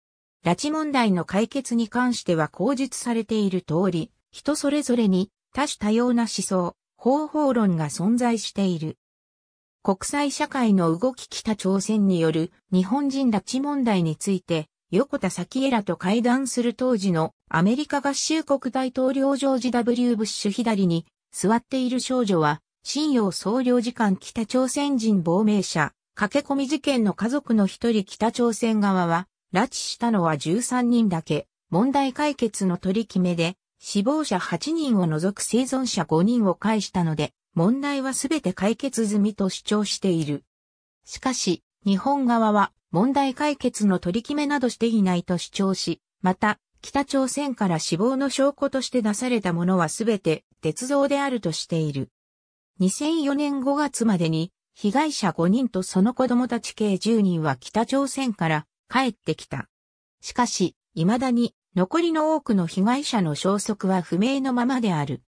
拉致問題の解決に関しては口述されている通り、人それぞれに多種多様な思想、方法論が存在している。国際社会の動き北朝鮮による日本人拉致問題について、横田早紀らと会談する当時のアメリカ合衆国大統領ジョージ・ W・ ブッシュ左に座っている少女は新洋総領事館北朝鮮人亡命者、駆け込み事件の家族の一人北朝鮮側は、拉致したのは13人だけ、問題解決の取り決めで、死亡者8人を除く生存者5人を介したので、問題はすべて解決済みと主張している。しかし、日本側は問題解決の取り決めなどしていないと主張し、また、北朝鮮から死亡の証拠として出されたものはすべて、鉄造であるとしている。2004年5月までに被害者5人とその子供たち計10人は北朝鮮から帰ってきた。しかし、未だに残りの多くの被害者の消息は不明のままである。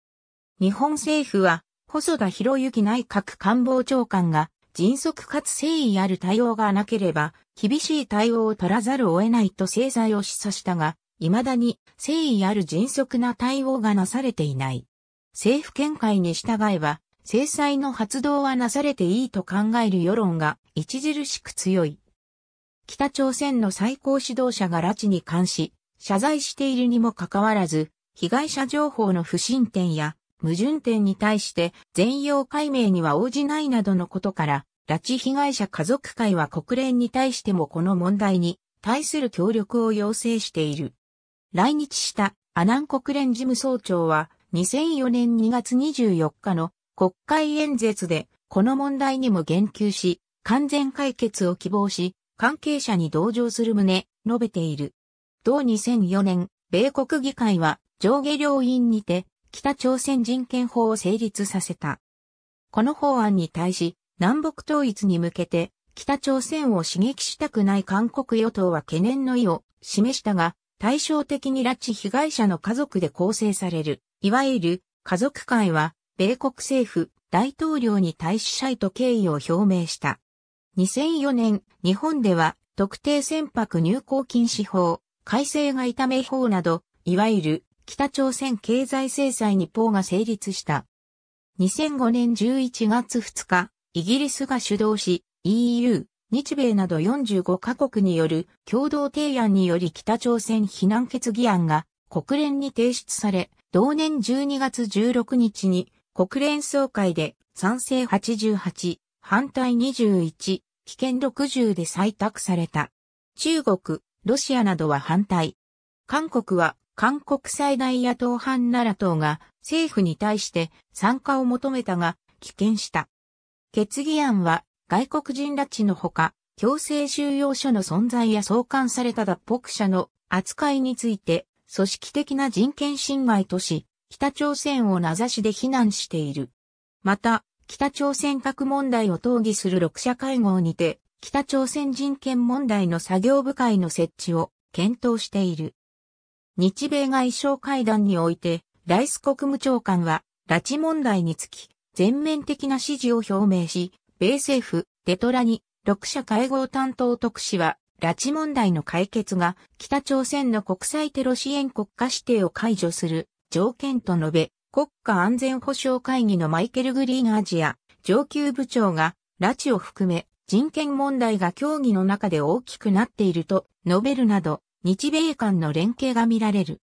日本政府は細田博之内閣官房長官が迅速かつ誠意ある対応がなければ厳しい対応を取らざるを得ないと制裁を示唆したが、未だに誠意ある迅速な対応がなされていない。政府見解に従えば制裁の発動はなされていいと考える世論が著しく強い。北朝鮮の最高指導者が拉致に関し、謝罪しているにもかかわらず、被害者情報の不審点や矛盾点に対して全容解明には応じないなどのことから、拉致被害者家族会は国連に対してもこの問題に対する協力を要請している。来日したアナン国連事務総長は2004年2月24日の国会演説でこの問題にも言及し、完全解決を希望し、関係者に同情する旨、述べている。同2004年、米国議会は上下両院にて北朝鮮人権法を成立させた。この法案に対し、南北統一に向けて北朝鮮を刺激したくない韓国与党は懸念の意を示したが、対照的に拉致被害者の家族で構成される、いわゆる家族会は米国政府、大統領に対し謝意と敬意を表明した。2004年、日本では特定船舶入港禁止法、改正が痛め法など、いわゆる北朝鮮経済制裁に法が成立した。2005年11月2日、イギリスが主導し、EU、日米など45カ国による共同提案により北朝鮮非難決議案が国連に提出され、同年12月16日に国連総会で賛成88、反対21、危険60で採択された。中国、ロシアなどは反対。韓国は韓国最大野党派奈良党が政府に対して参加を求めたが棄権した。決議案は外国人拉致のほか強制収容所の存在や送還された脱北者の扱いについて組織的な人権侵害とし北朝鮮を名指しで非難している。また、北朝鮮核問題を討議する6者会合にて、北朝鮮人権問題の作業部会の設置を検討している。日米外相会談において、ライス国務長官は、拉致問題につき、全面的な支持を表明し、米政府、デトラに、6者会合担当特使は、拉致問題の解決が北朝鮮の国際テロ支援国家指定を解除する条件と述べ、国家安全保障会議のマイケル・グリーンアジア上級部長が、拉致を含め人権問題が協議の中で大きくなっていると述べるなど、日米間の連携が見られる。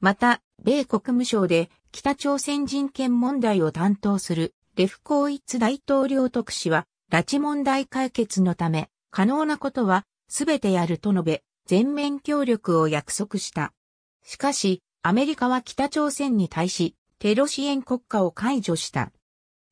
また、米国務省で北朝鮮人権問題を担当するレフコーイッツ大統領特使は、拉致問題解決のため、可能なことはすべてやると述べ、全面協力を約束した。しかし、アメリカは北朝鮮に対し、テロ支援国家を解除した。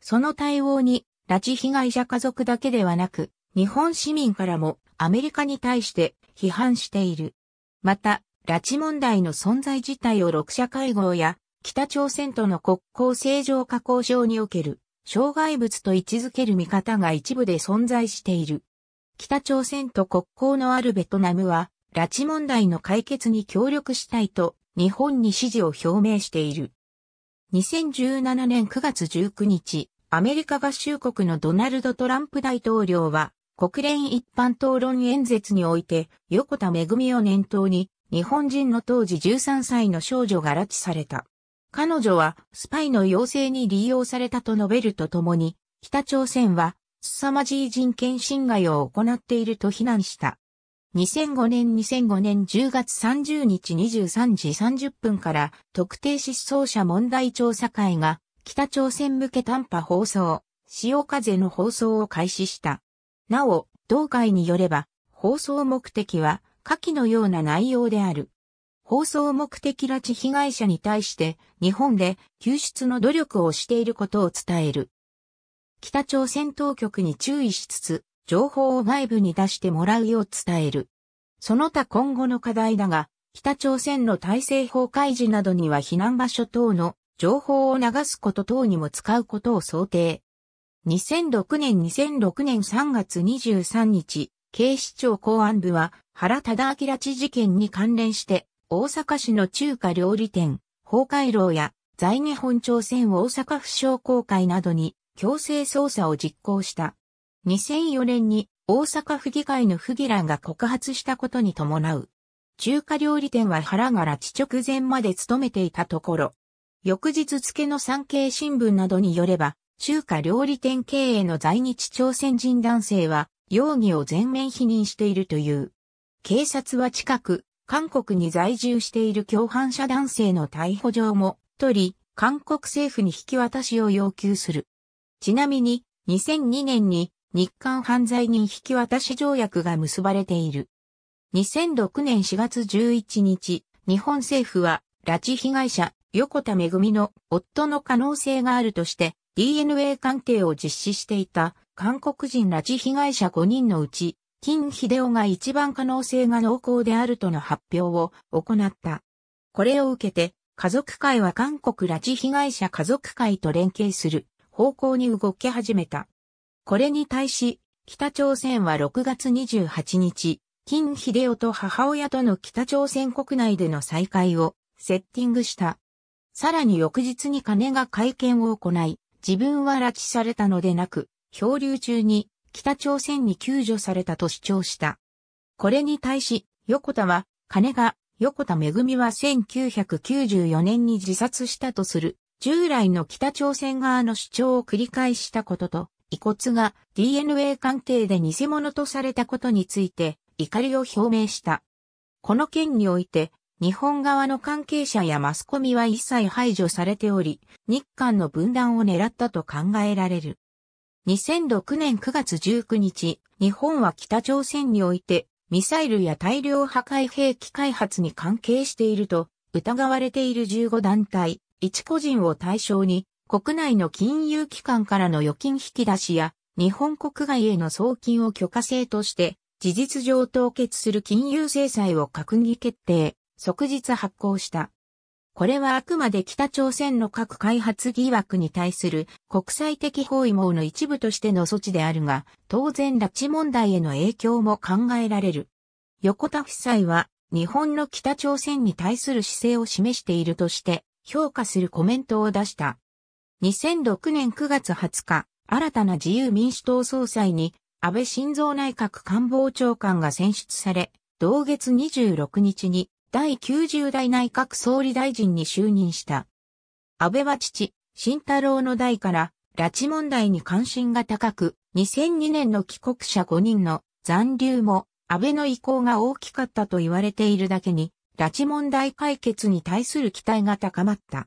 その対応に、拉致被害者家族だけではなく、日本市民からもアメリカに対して批判している。また、拉致問題の存在自体を6社会合や北朝鮮との国交正常化交渉における障害物と位置づける見方が一部で存在している。北朝鮮と国交のあるベトナムは拉致問題の解決に協力したいと日本に支持を表明している。2017年9月19日、アメリカ合衆国のドナルド・トランプ大統領は、国連一般討論演説において、横田めぐみを念頭に、日本人の当時13歳の少女が拉致された。彼女は、スパイの要請に利用されたと述べるとともに、北朝鮮は、凄まじい人権侵害を行っていると非難した。2005年2005年10月30日23時30分から特定失踪者問題調査会が北朝鮮向け短波放送、潮風の放送を開始した。なお、同会によれば放送目的は下記のような内容である。放送目的拉致被害者に対して日本で救出の努力をしていることを伝える。北朝鮮当局に注意しつつ、情報を外部に出してもらうよう伝える。その他今後の課題だが、北朝鮮の体制崩壊時などには避難場所等の情報を流すこと等にも使うことを想定。2006年2006年3月23日、警視庁公安部は原忠明知事件に関連して大阪市の中華料理店、崩壊楼や在日本朝鮮大阪府商工会などに強制捜査を実行した。2004年に大阪府議会の府議欄が告発したことに伴う。中華料理店は腹がら地直前まで勤めていたところ、翌日付の産経新聞などによれば、中華料理店経営の在日朝鮮人男性は容疑を全面否認しているという。警察は近く、韓国に在住している共犯者男性の逮捕状も取り、韓国政府に引き渡しを要求する。ちなみに、2002年に日韓犯罪人引渡し条約が結ばれている。2006年4月11日、日本政府は、拉致被害者、横田めぐみの夫の可能性があるとして DNA 鑑定を実施していた韓国人拉致被害者5人のうち、金秀夫が一番可能性が濃厚であるとの発表を行った。これを受けて、家族会は韓国拉致被害者家族会と連携する方向に動き始めた。これに対し、北朝鮮は6月28日、金秀夫と母親との北朝鮮国内での再会をセッティングした。さらに翌日に金が会見を行い、自分は拉致されたのでなく、漂流中に北朝鮮に救助されたと主張した。これに対し、横田は、金が、横田めぐみは1994年に自殺したとする、従来の北朝鮮側の主張を繰り返したことと、遺骨が DNA 鑑定で偽物とされたことについて怒りを表明した。この件において、日本側の関係者やマスコミは一切排除されており、日韓の分断を狙ったと考えられる。2006年9月19日、日本は北朝鮮において、ミサイルや大量破壊兵器開発に関係していると疑われている15団体、1個人を対象に国内の金融機関からの預金引き出しや日本国外への送金を許可制として事実上凍結する金融制裁を閣議決定、即日発行した。これはあくまで北朝鮮の核開発疑惑に対する国際的包囲網の一部としての措置であるが、当然拉致問題への影響も考えられる。横田夫妻は日本の北朝鮮に対する姿勢を示しているとして評価するコメントを出した。2006年9月20日、新たな自由民主党総裁に安倍晋三内閣官房長官が選出され、同月26日に第90代内閣総理大臣に就任した。安倍は父、慎太郎の代から、拉致問題に関心が高く、2002年の帰国者5人の残留も安倍の意向が大きかったと言われているだけに、拉致問題解決に対する期待が高まった。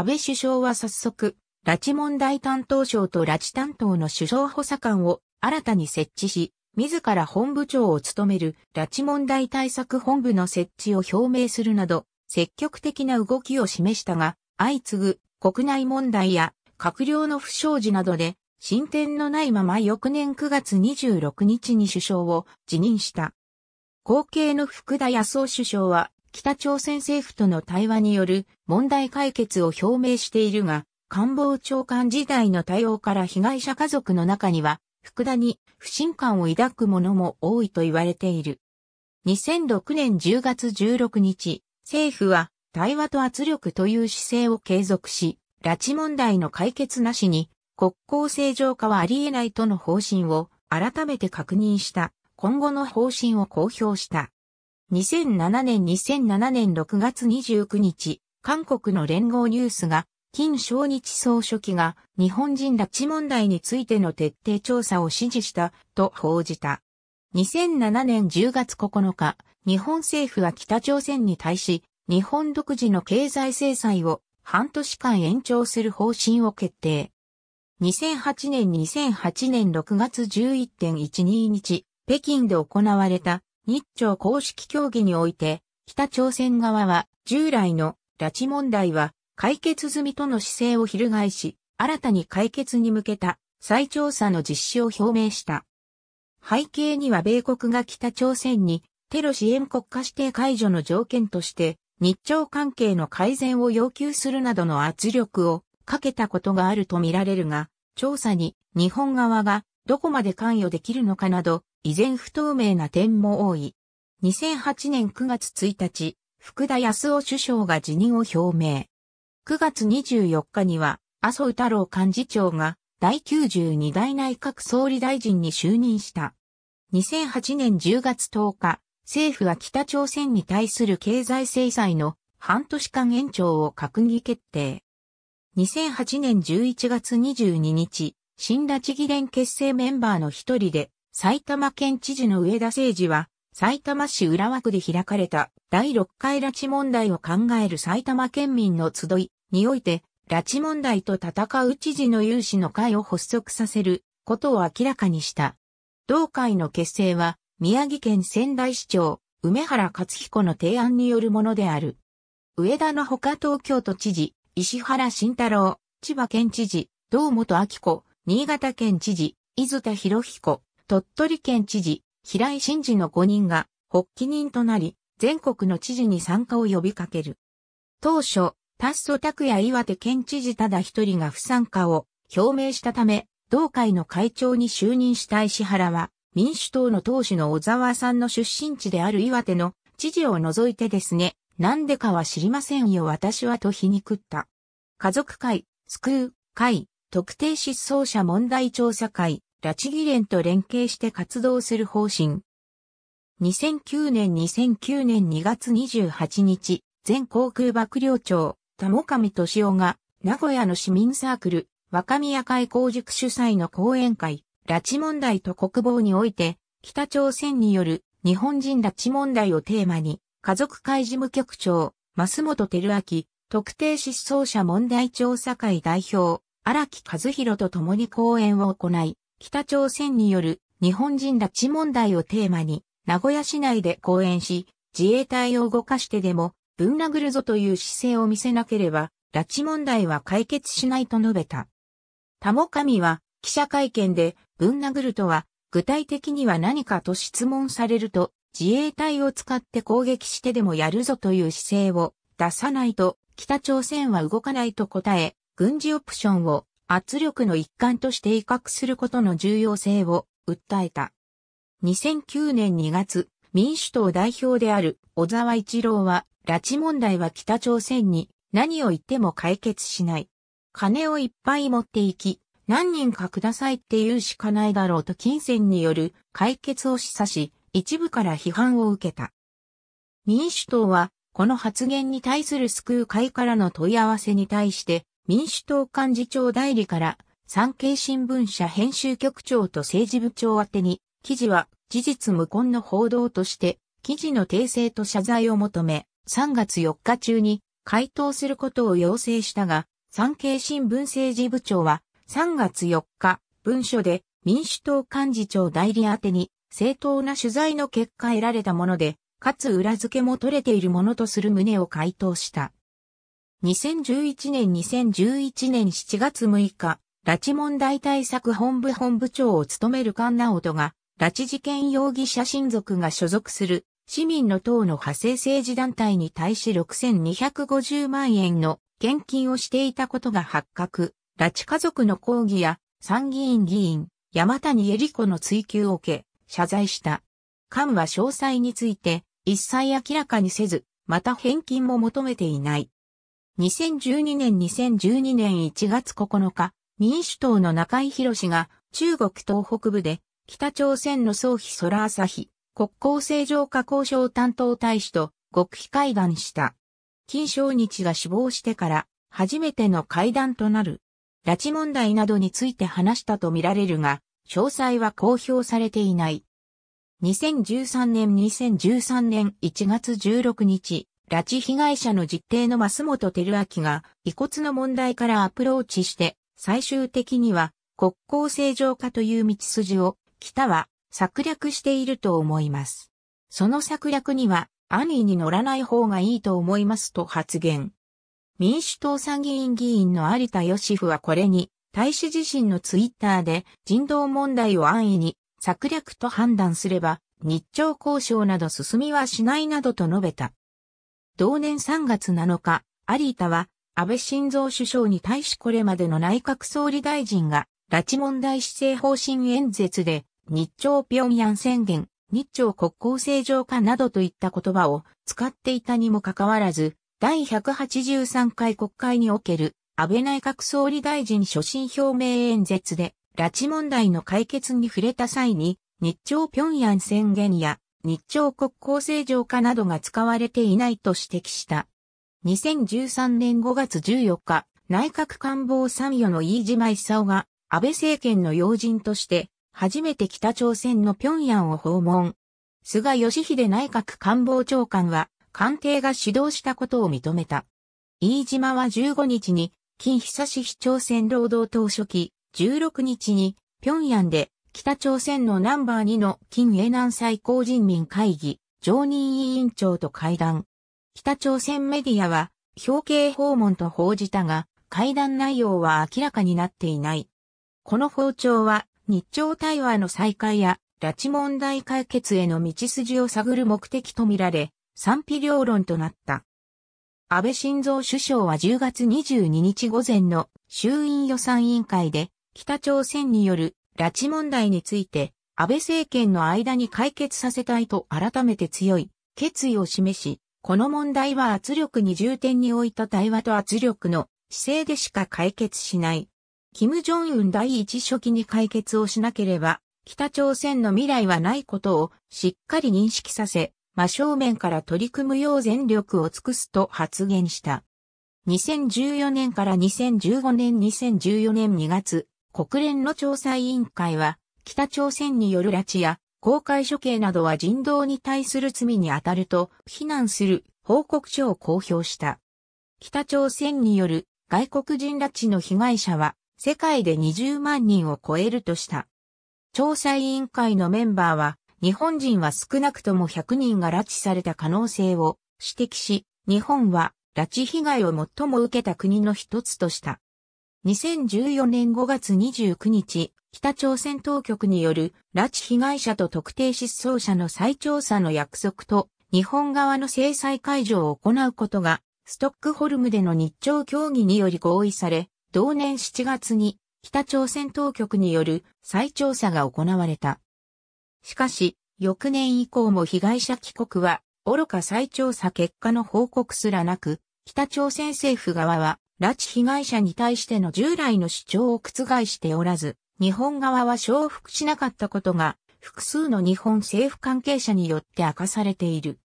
安倍首相は早速、拉致問題担当省と拉致担当の首相補佐官を新たに設置し、自ら本部長を務める拉致問題対策本部の設置を表明するなど、積極的な動きを示したが、相次ぐ国内問題や閣僚の不祥事などで進展のないまま翌年9月26日に首相を辞任した。後継の福田康夫首相は北朝鮮政府との対話による問題解決を表明しているが、官房長官時代の対応から被害者家族の中には、福田に不信感を抱く者も多いと言われている。2006年10月16日、政府は対話と圧力という姿勢を継続し、拉致問題の解決なしに国交正常化はあり得ないとの方針を改めて確認した今後の方針を公表した。2007年2007年6月29日、韓国の連合ニュースが、金正日総書記が日本人拉致問題についての徹底調査を指示したと報じた。2007年10月9日、日本政府は北朝鮮に対し、日本独自の経済制裁を半年間延長する方針を決定。2008年2008年6月11.12日、北京で行われた日朝公式協議において、北朝鮮側は従来の拉致問題は解決済みとの姿勢を翻し、新たに解決に向けた再調査の実施を表明した。背景には米国が北朝鮮にテロ支援国家指定解除の条件として、日朝関係の改善を要求するなどの圧力をかけたことがあるとみられるが、調査に日本側がどこまで関与できるのかなど依然不透明な点も多い。2008年9月1日、福田康夫首相が辞任を表明。9月24日には、麻生太郎幹事長が第92代内閣総理大臣に就任した。2008年10月10日、政府は北朝鮮に対する経済制裁の半年間延長を閣議決定。2008年11月22日、新拉致議連結成メンバーの一人で、埼玉県知事の上田誠司は、埼玉市浦和区で開かれた第6回拉致問題を考える埼玉県民の集いにおいて、拉致問題と戦う知事の有志の会を発足させることを明らかにした。同会の結成は、宮城県仙台市長、梅原克彦の提案によるものである。上田のほか東京都知事、石原慎太郎、千葉県知事、堂本明子、新潟県知事、伊豆田博彦、鳥取県知事、平井真嗣の5人が、発起人となり、全国の知事に参加を呼びかける。当初、達祖拓也岩手県知事ただ一人が不参加を表明したため、同会の会長に就任した石原は、民主党の党首の小沢さんの出身地である岩手の知事を除いてですね、なんでかは知りませんよ私はと皮肉った。家族会、救う会、特定失踪者問題調査会、拉致議連と連携して活動する方針。2009年2009年2月28日、全航空幕僚長、田も上敏夫が、名古屋の市民サークル、若宮会公塾主催の講演会、拉致問題と国防において、北朝鮮による日本人拉致問題をテーマに、家族会事務局長、増本照明、特定失踪者問題調査会代表、荒木和弘と共に講演を行い、北朝鮮による日本人拉致問題をテーマに、名古屋市内で講演し、自衛隊を動かしてでも、ぶん殴るぞという姿勢を見せなければ、拉致問題は解決しないと述べた。田も神は、記者会見で、ぶん殴るとは、具体的には何かと質問されると、自衛隊を使って攻撃してでもやるぞという姿勢を出さないと、北朝鮮は動かないと答え、軍事オプションを圧力の一環として威嚇することの重要性を訴えた。2009年2月、民主党代表である小沢一郎は、拉致問題は北朝鮮に何を言っても解決しない。金をいっぱい持っていき、何人かくださいって言うしかないだろうと金銭による解決を示唆し、一部から批判を受けた。民主党は、この発言に対する救う会からの問い合わせに対して、民主党幹事長代理から、産経新聞社編集局長と政治部長宛てに、記事は事実無根の報道として、記事の訂正と謝罪を求め、3月4日中に回答することを要請したが、産経新聞政治部長は3月4日、文書で民主党幹事長代理宛てに正当な取材の結果得られたもので、かつ裏付けも取れているものとする旨を回答した。2011年2011年7月6日、拉致問題対策本部本部長を務める菅直人が、拉致事件容疑者親族が所属する市民の党の派生政治団体に対し6250万円の献金をしていたことが発覚、拉致家族の抗議や参議院議員山谷恵里子の追及を受け、謝罪した。菅は詳細について一切明らかにせず、また返金も求めていない。2012年2012年1月9日、民主党の中井博氏が中国東北部で北朝鮮の総非空朝日国交正常化交渉担当大使と極秘会談した。金正日が死亡してから初めての会談となる。拉致問題などについて話したとみられるが、詳細は公表されていない。2013年2013年1月16日、拉致被害者の実定の増本照明が遺骨の問題からアプローチして最終的には国交正常化という道筋を北は策略していると思います。その策略には安易に乗らない方がいいと思いますと発言。民主党参議院議員の有田義夫はこれに、大使自身のツイッターで人道問題を安易に策略と判断すれば日朝交渉など進みはしないなどと述べた。同年3月7日、有田は安倍晋三首相に対しこれまでの内閣総理大臣が拉致問題施政方針演説で日朝平壌宣言、日朝国交正常化などといった言葉を使っていたにもかかわらず、第183回国会における安倍内閣総理大臣所信表明演説で拉致問題の解決に触れた際に日朝平壌宣言や日朝国交正常化などが使われていないと指摘した。2013年5月14日、内閣官房参与の飯島勲が安倍政権の要人として初めて北朝鮮の平壌を訪問。菅義偉内閣官房長官は官邸が主導したことを認めた。飯島は15日に金久市市朝鮮労働党書記、16日に平壌で北朝鮮のナンバー2の金英南最高人民会議常任委員長と会談。北朝鮮メディアは表敬訪問と報じたが、会談内容は明らかになっていない。この包丁は日朝対話の再開や拉致問題解決への道筋を探る目的とみられ、賛否両論となった。安倍晋三首相は10月22日午前の衆院予算委員会で北朝鮮による拉致問題について、安倍政権の間に解決させたいと改めて強い決意を示し、この問題は圧力に重点に置いた対話と圧力の姿勢でしか解決しない。金正恩第一書記に解決をしなければ、北朝鮮の未来はないことをしっかり認識させ、真正面から取り組むよう全力を尽くすと発言した。2014年から2015年2014年2月、国連の調査委員会は、北朝鮮による拉致や公開処刑などは人道に対する罪に当たると非難する報告書を公表した。北朝鮮による外国人拉致の被害者は世界で20万人を超えるとした。調査委員会のメンバーは日本人は少なくとも100人が拉致された可能性を指摘し、日本は拉致被害を最も受けた国の一つとした。2014年5月29日、北朝鮮当局による拉致被害者と特定失踪者の再調査の約束と日本側の制裁解除を行うことがストックホルムでの日朝協議により合意され、同年7月に北朝鮮当局による再調査が行われた。しかし、翌年以降も被害者帰国は、愚か再調査結果の報告すらなく、北朝鮮政府側は拉致被害者に対しての従来の主張を覆しておらず、日本側は承服しなかったことが、複数の日本政府関係者によって明かされている。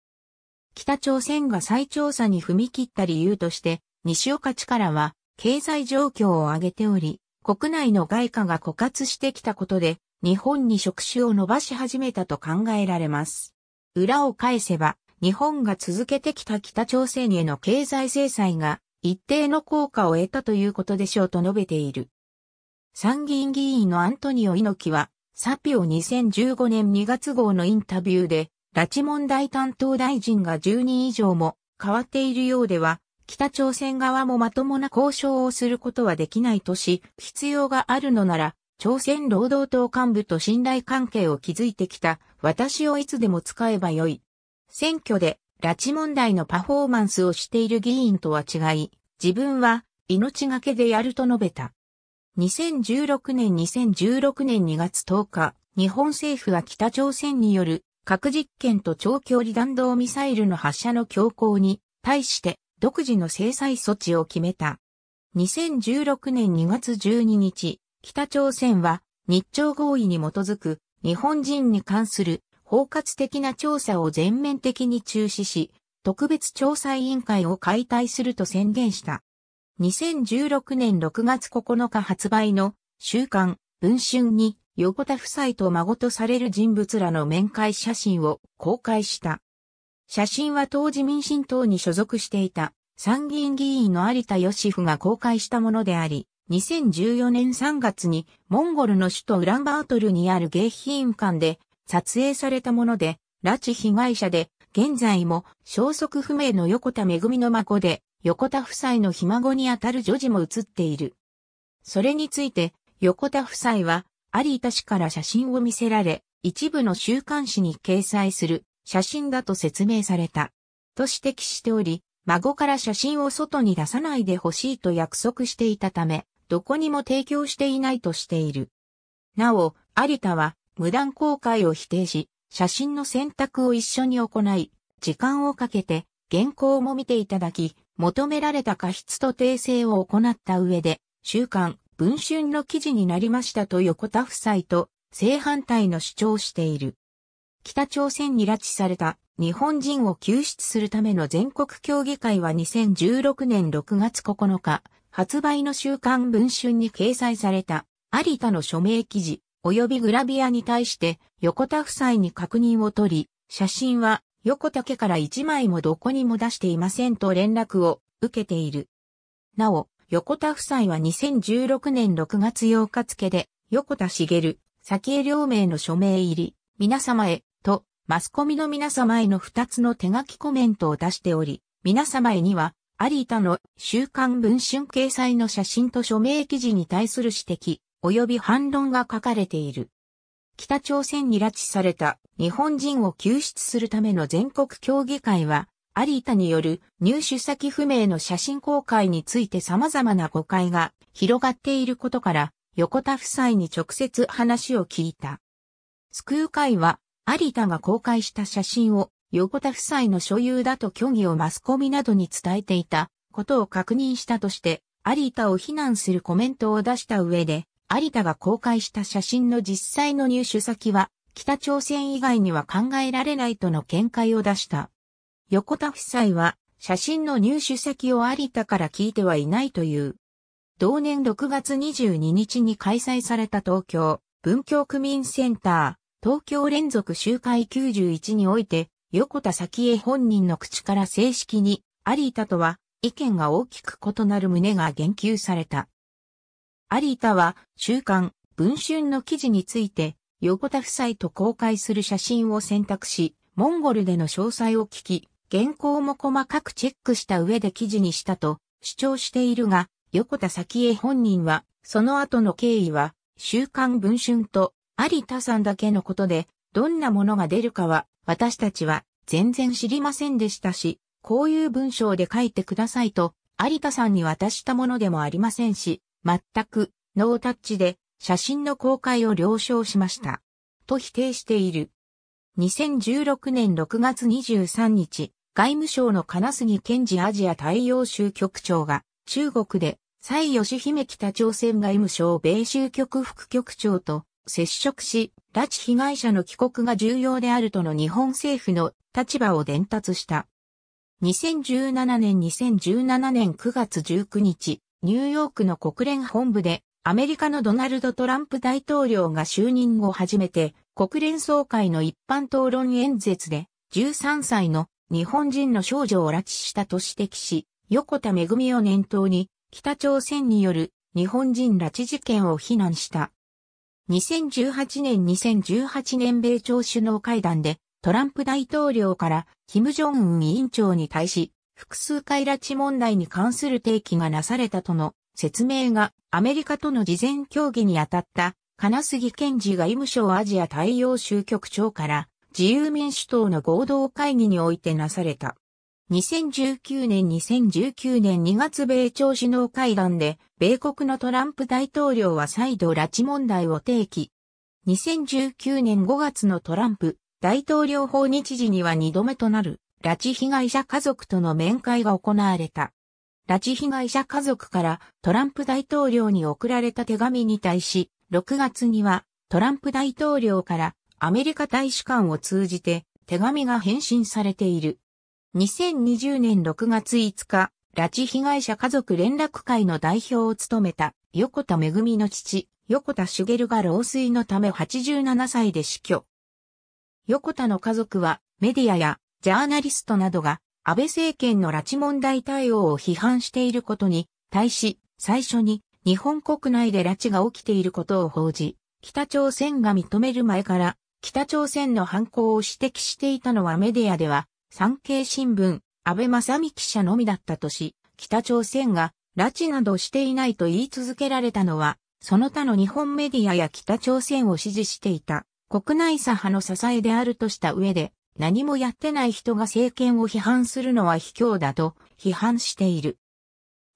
北朝鮮が再調査に踏み切った理由として、西岡地からは、経済状況を上げており、国内の外貨が枯渇してきたことで、日本に触手を伸ばし始めたと考えられます。裏を返せば、日本が続けてきた北朝鮮への経済制裁が一定の効果を得たということでしょうと述べている。参議院議員のアントニオ猪木は、サピオ2015年2月号のインタビューで、拉致問題担当大臣が10人以上も変わっているようでは、北朝鮮側もまともな交渉をすることはできないとし、必要があるのなら、朝鮮労働党幹部と信頼関係を築いてきた、私をいつでも使えばよい。選挙で拉致問題のパフォーマンスをしている議員とは違い、自分は命がけでやると述べた。2016年2016年2月10日、日本政府は北朝鮮による核実験と長距離弾道ミサイルの発射の強行に対して独自の制裁措置を決めた。2016年2月12日、北朝鮮は日朝合意に基づく日本人に関する包括的な調査を全面的に中止し、特別調査委員会を解体すると宣言した。2016年6月9日発売の週刊文春に横田夫妻と孫とされる人物らの面会写真を公開した。写真は当時民進党に所属していた参議院議員の有田義夫が公開したものであり、2014年3月にモンゴルの首都ウランバートルにある迎賓館で撮影されたもので、拉致被害者で、現在も消息不明の横田めぐみの孫で、横田夫妻のひ孫にあたる女児も写っている。それについて、横田夫妻は、有田氏から写真を見せられ、一部の週刊誌に掲載する写真だと説明された。と指摘しており、孫から写真を外に出さないでほしいと約束していたため、どこにも提供していないとしている。なお、有田は無断公開を否定し、写真の選択を一緒に行い、時間をかけて原稿も見ていただき、求められた過失と訂正を行った上で、週刊、文春の記事になりましたと横田夫妻と正反対の主張している。北朝鮮に拉致された日本人を救出するための全国協議会は2016年6月9日、発売の週刊文春に掲載された有田の署名記事、及びグラビアに対して横田夫妻に確認を取り、写真は横田家から一枚もどこにも出していませんと連絡を受けている。なお、横田夫妻は2016年6月8日付で、横田茂、酒井江両名の署名入り、皆様へ、と、マスコミの皆様への二つの手書きコメントを出しており、皆様へには、有田の週刊文春掲載の写真と署名記事に対する指摘、及び反論が書かれている。北朝鮮に拉致された日本人を救出するための全国協議会は、有田による入手先不明の写真公開について様々な誤解が広がっていることから、横田夫妻に直接話を聞いた。救う会は、有田が公開した写真を横田夫妻の所有だと虚偽をマスコミなどに伝えていたことを確認したとして、有田を非難するコメントを出した上で、有田が公開した写真の実際の入手先は、北朝鮮以外には考えられないとの見解を出した。横田夫妻は、写真の入手先を有田から聞いてはいないという。同年6月22日に開催された東京、文京区民センター、東京連続集会91において、横田先へ。江本人の口から正式に、有田とは、意見が大きく異なる旨が言及された。有田は、週刊、文春の記事について、横田夫妻と公開する写真を選択し、モンゴルでの詳細を聞き、原稿も細かくチェックした上で記事にしたと主張しているが、横田早紀江本人は、その後の経緯は、週刊文春と有田さんだけのことで、どんなものが出るかは、私たちは全然知りませんでしたし、こういう文章で書いてくださいと、有田さんに渡したものでもありませんし、全くノータッチで写真の公開を了承しました。と否定している。2016年6月23日、外務省の金杉健治アジア大洋州局長が中国で蔡義姫北朝鮮外務省米州局副局長と接触し、拉致被害者の帰国が重要であるとの日本政府の立場を伝達した。2017年2017年9月19日、ニューヨークの国連本部で、アメリカのドナルド・トランプ大統領が就任後初めて、国連総会の一般討論演説で、13歳の日本人の少女を拉致したと指摘し、横田めぐみを念頭に、北朝鮮による日本人拉致事件を非難した。2018年2018年米朝首脳会談で、トランプ大統領から、キム・ジョンウン委員長に対し、複数回拉致問題に関する提起がなされたとの説明がアメリカとの事前協議に当たった金杉健治外務省アジア大洋州局長から自由民主党の合同会議においてなされた。2019年2019年2月米朝首脳会談で米国のトランプ大統領は再度拉致問題を提起。2019年5月のトランプ大統領訪日時には2度目となる拉致被害者家族との面会が行われた。拉致被害者家族からトランプ大統領に送られた手紙に対し、6月にはトランプ大統領からアメリカ大使館を通じて手紙が返信されている。2020年6月5日、拉致被害者家族連絡会の代表を務めた横田めぐみの父、横田茂が老衰のため87歳で死去。横田の家族はメディアやジャーナリストなどが安倍政権の拉致問題対応を批判していることに対し、最初に日本国内で拉致が起きていることを報じ、北朝鮮が認める前から北朝鮮の犯行を指摘していたのはメディアでは、産経新聞、安倍正美記者のみだったとし、北朝鮮が拉致などしていないと言い続けられたのは、その他の日本メディアや北朝鮮を支持していた国内左派の支えであるとした上で、何もやってない人が政権を批判するのは卑怯だと批判している。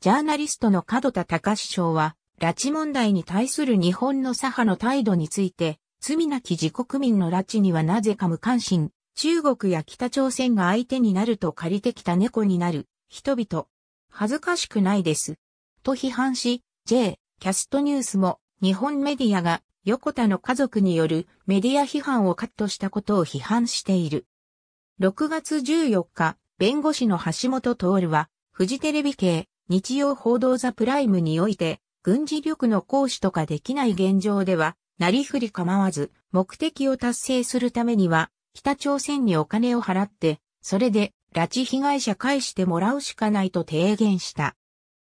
ジャーナリストの角田隆史賞は、拉致問題に対する日本の左派の態度について、罪なき自国民の拉致にはなぜか無関心、中国や北朝鮮が相手になると借りてきた猫になる、人々。恥ずかしくないです。と批判し、J、キャストニュースも、日本メディアが、横田の家族によるメディア批判をカットしたことを批判している。6月14日、弁護士の橋本徹は、フジテレビ系、日曜報道ザプライムにおいて、軍事力の行使とかできない現状では、なりふり構わず、目的を達成するためには、北朝鮮にお金を払って、それで、拉致被害者返してもらうしかないと提言した。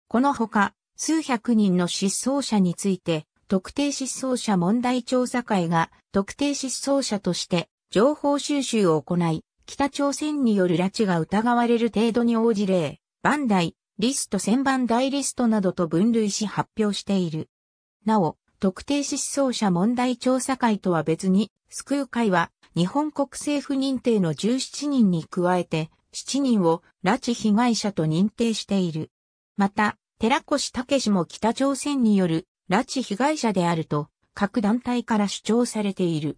このほか、数百人の失踪者について、特定失踪者問題調査会が、特定失踪者として、情報収集を行い、北朝鮮による拉致が疑われる程度に応じ例、ダイ、リスト千番台リストなどと分類し発表している。なお、特定失踪者問題調査会とは別に、救う会は日本国政府認定の17人に加えて、7人を拉致被害者と認定している。また、寺越武も北朝鮮による拉致被害者であると各団体から主張されている。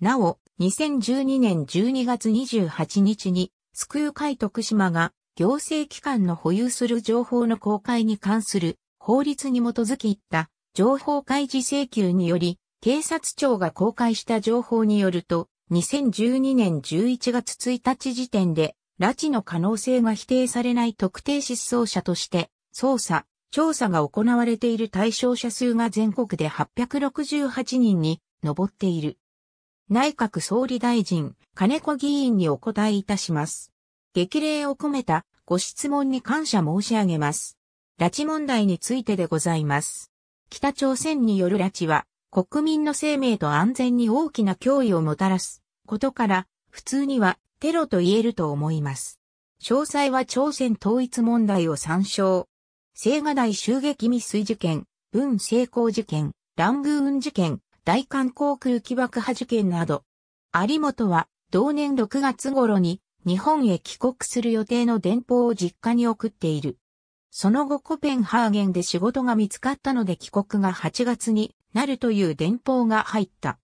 なお、2012年12月28日に、スクー会徳島が行政機関の保有する情報の公開に関する法律に基づきいった情報開示請求により、警察庁が公開した情報によると、2012年11月1日時点で、拉致の可能性が否定されない特定失踪者として、捜査、調査が行われている対象者数が全国で868人に上っている。内閣総理大臣、金子議員にお答えいたします。激励を込めたご質問に感謝申し上げます。拉致問題についてでございます。北朝鮮による拉致は、国民の生命と安全に大きな脅威をもたらすことから、普通にはテロと言えると思います。詳細は朝鮮統一問題を参照。青瓦台襲撃未遂事件、文成功事件、ラングーン事件、大韓航空機爆破事件など、有本は同年6月頃に日本へ帰国する予定の電報を実家に送っている。その後コペンハーゲンで仕事が見つかったので帰国が8月になるという電報が入った。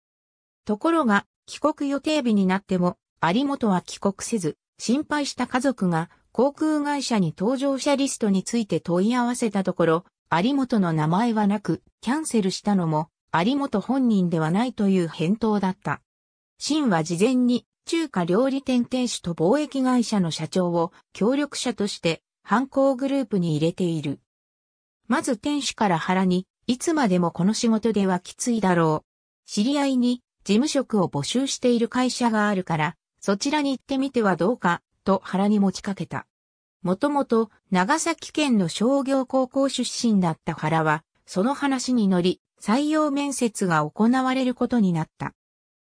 ところが帰国予定日になっても有本は帰国せず、心配した家族が航空会社に搭乗者リストについて問い合わせたところ、有本の名前はなく、キャンセルしたのも有本本人ではないという返答だった。秦は事前に中華料理店店主と貿易会社の社長を協力者として犯行グループに入れている。まず店主から原に、いつまでもこの仕事ではきついだろう。知り合いに事務職を募集している会社があるから、そちらに行ってみてはどうか、と原に持ちかけた。もともと長崎県の商業高校出身だった原は、その話に乗り、採用面接が行われることになった。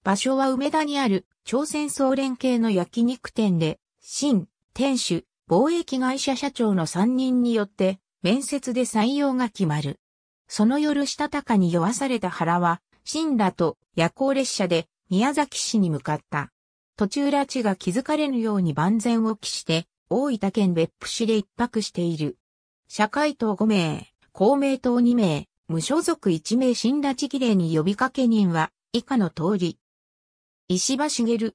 場所は梅田にある朝鮮総連系の焼肉店で、新、店主、貿易会社社長の3人によって面接で採用が決まる。その夜したたかに酔わされた原は、新らと夜行列車で宮崎市に向かった。途中拉致が気づかれぬように万全を期して、大分県別府市で一泊している。社会党5名、公明党2名、無所属一名新拉致儀礼に呼びかけ人は、以下の通り。石破茂、近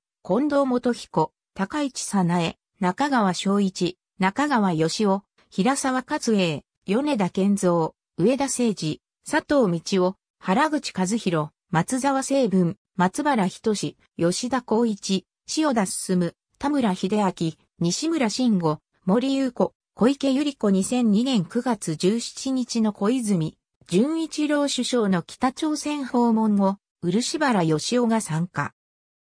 藤元彦、高市早苗、中川昭一、中川義雄、平沢勝栄、米田健三、上田誠二、佐藤道夫、原口和弘、松沢成文、松原仁吉田光一、塩田進、田村秀明、西村慎吾、森優子、小池百合子2002年9月17日の小泉、純一郎首相の北朝鮮訪問後、漆原義雄が参加。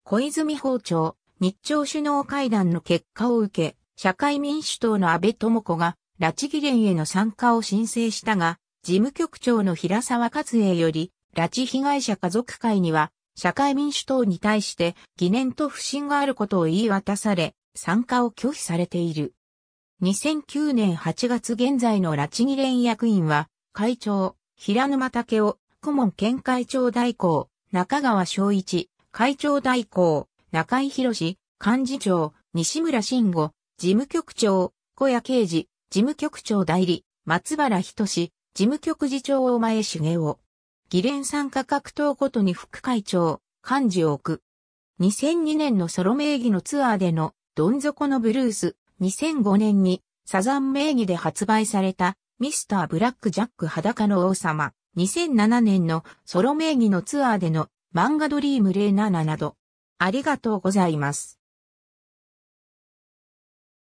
小泉訪朝、日朝首脳会談の結果を受け、社会民主党の安倍智子が、拉致議連への参加を申請したが、事務局長の平沢勝栄より、拉致被害者家族会には、社会民主党に対して疑念と不信があることを言い渡され、参加を拒否されている。2009年8月現在の拉致議連役員は、会長、平沼武雄、顧問県会長代行、中川昭一、会長代行、中井博幹事長、西村慎吾、事務局長、小谷啓治、事務局長代理、松原仁志、事務局次長大前茂雄。議連参加各党ごとに副会長、幹事を置く。2002年のソロ名義のツアーでのどん底のブルース、2005年にサザン名義で発売されたミスター・ブラック・ジャック裸の王様、2007年のソロ名義のツアーでの漫画ドリーム07など、ありがとうございます。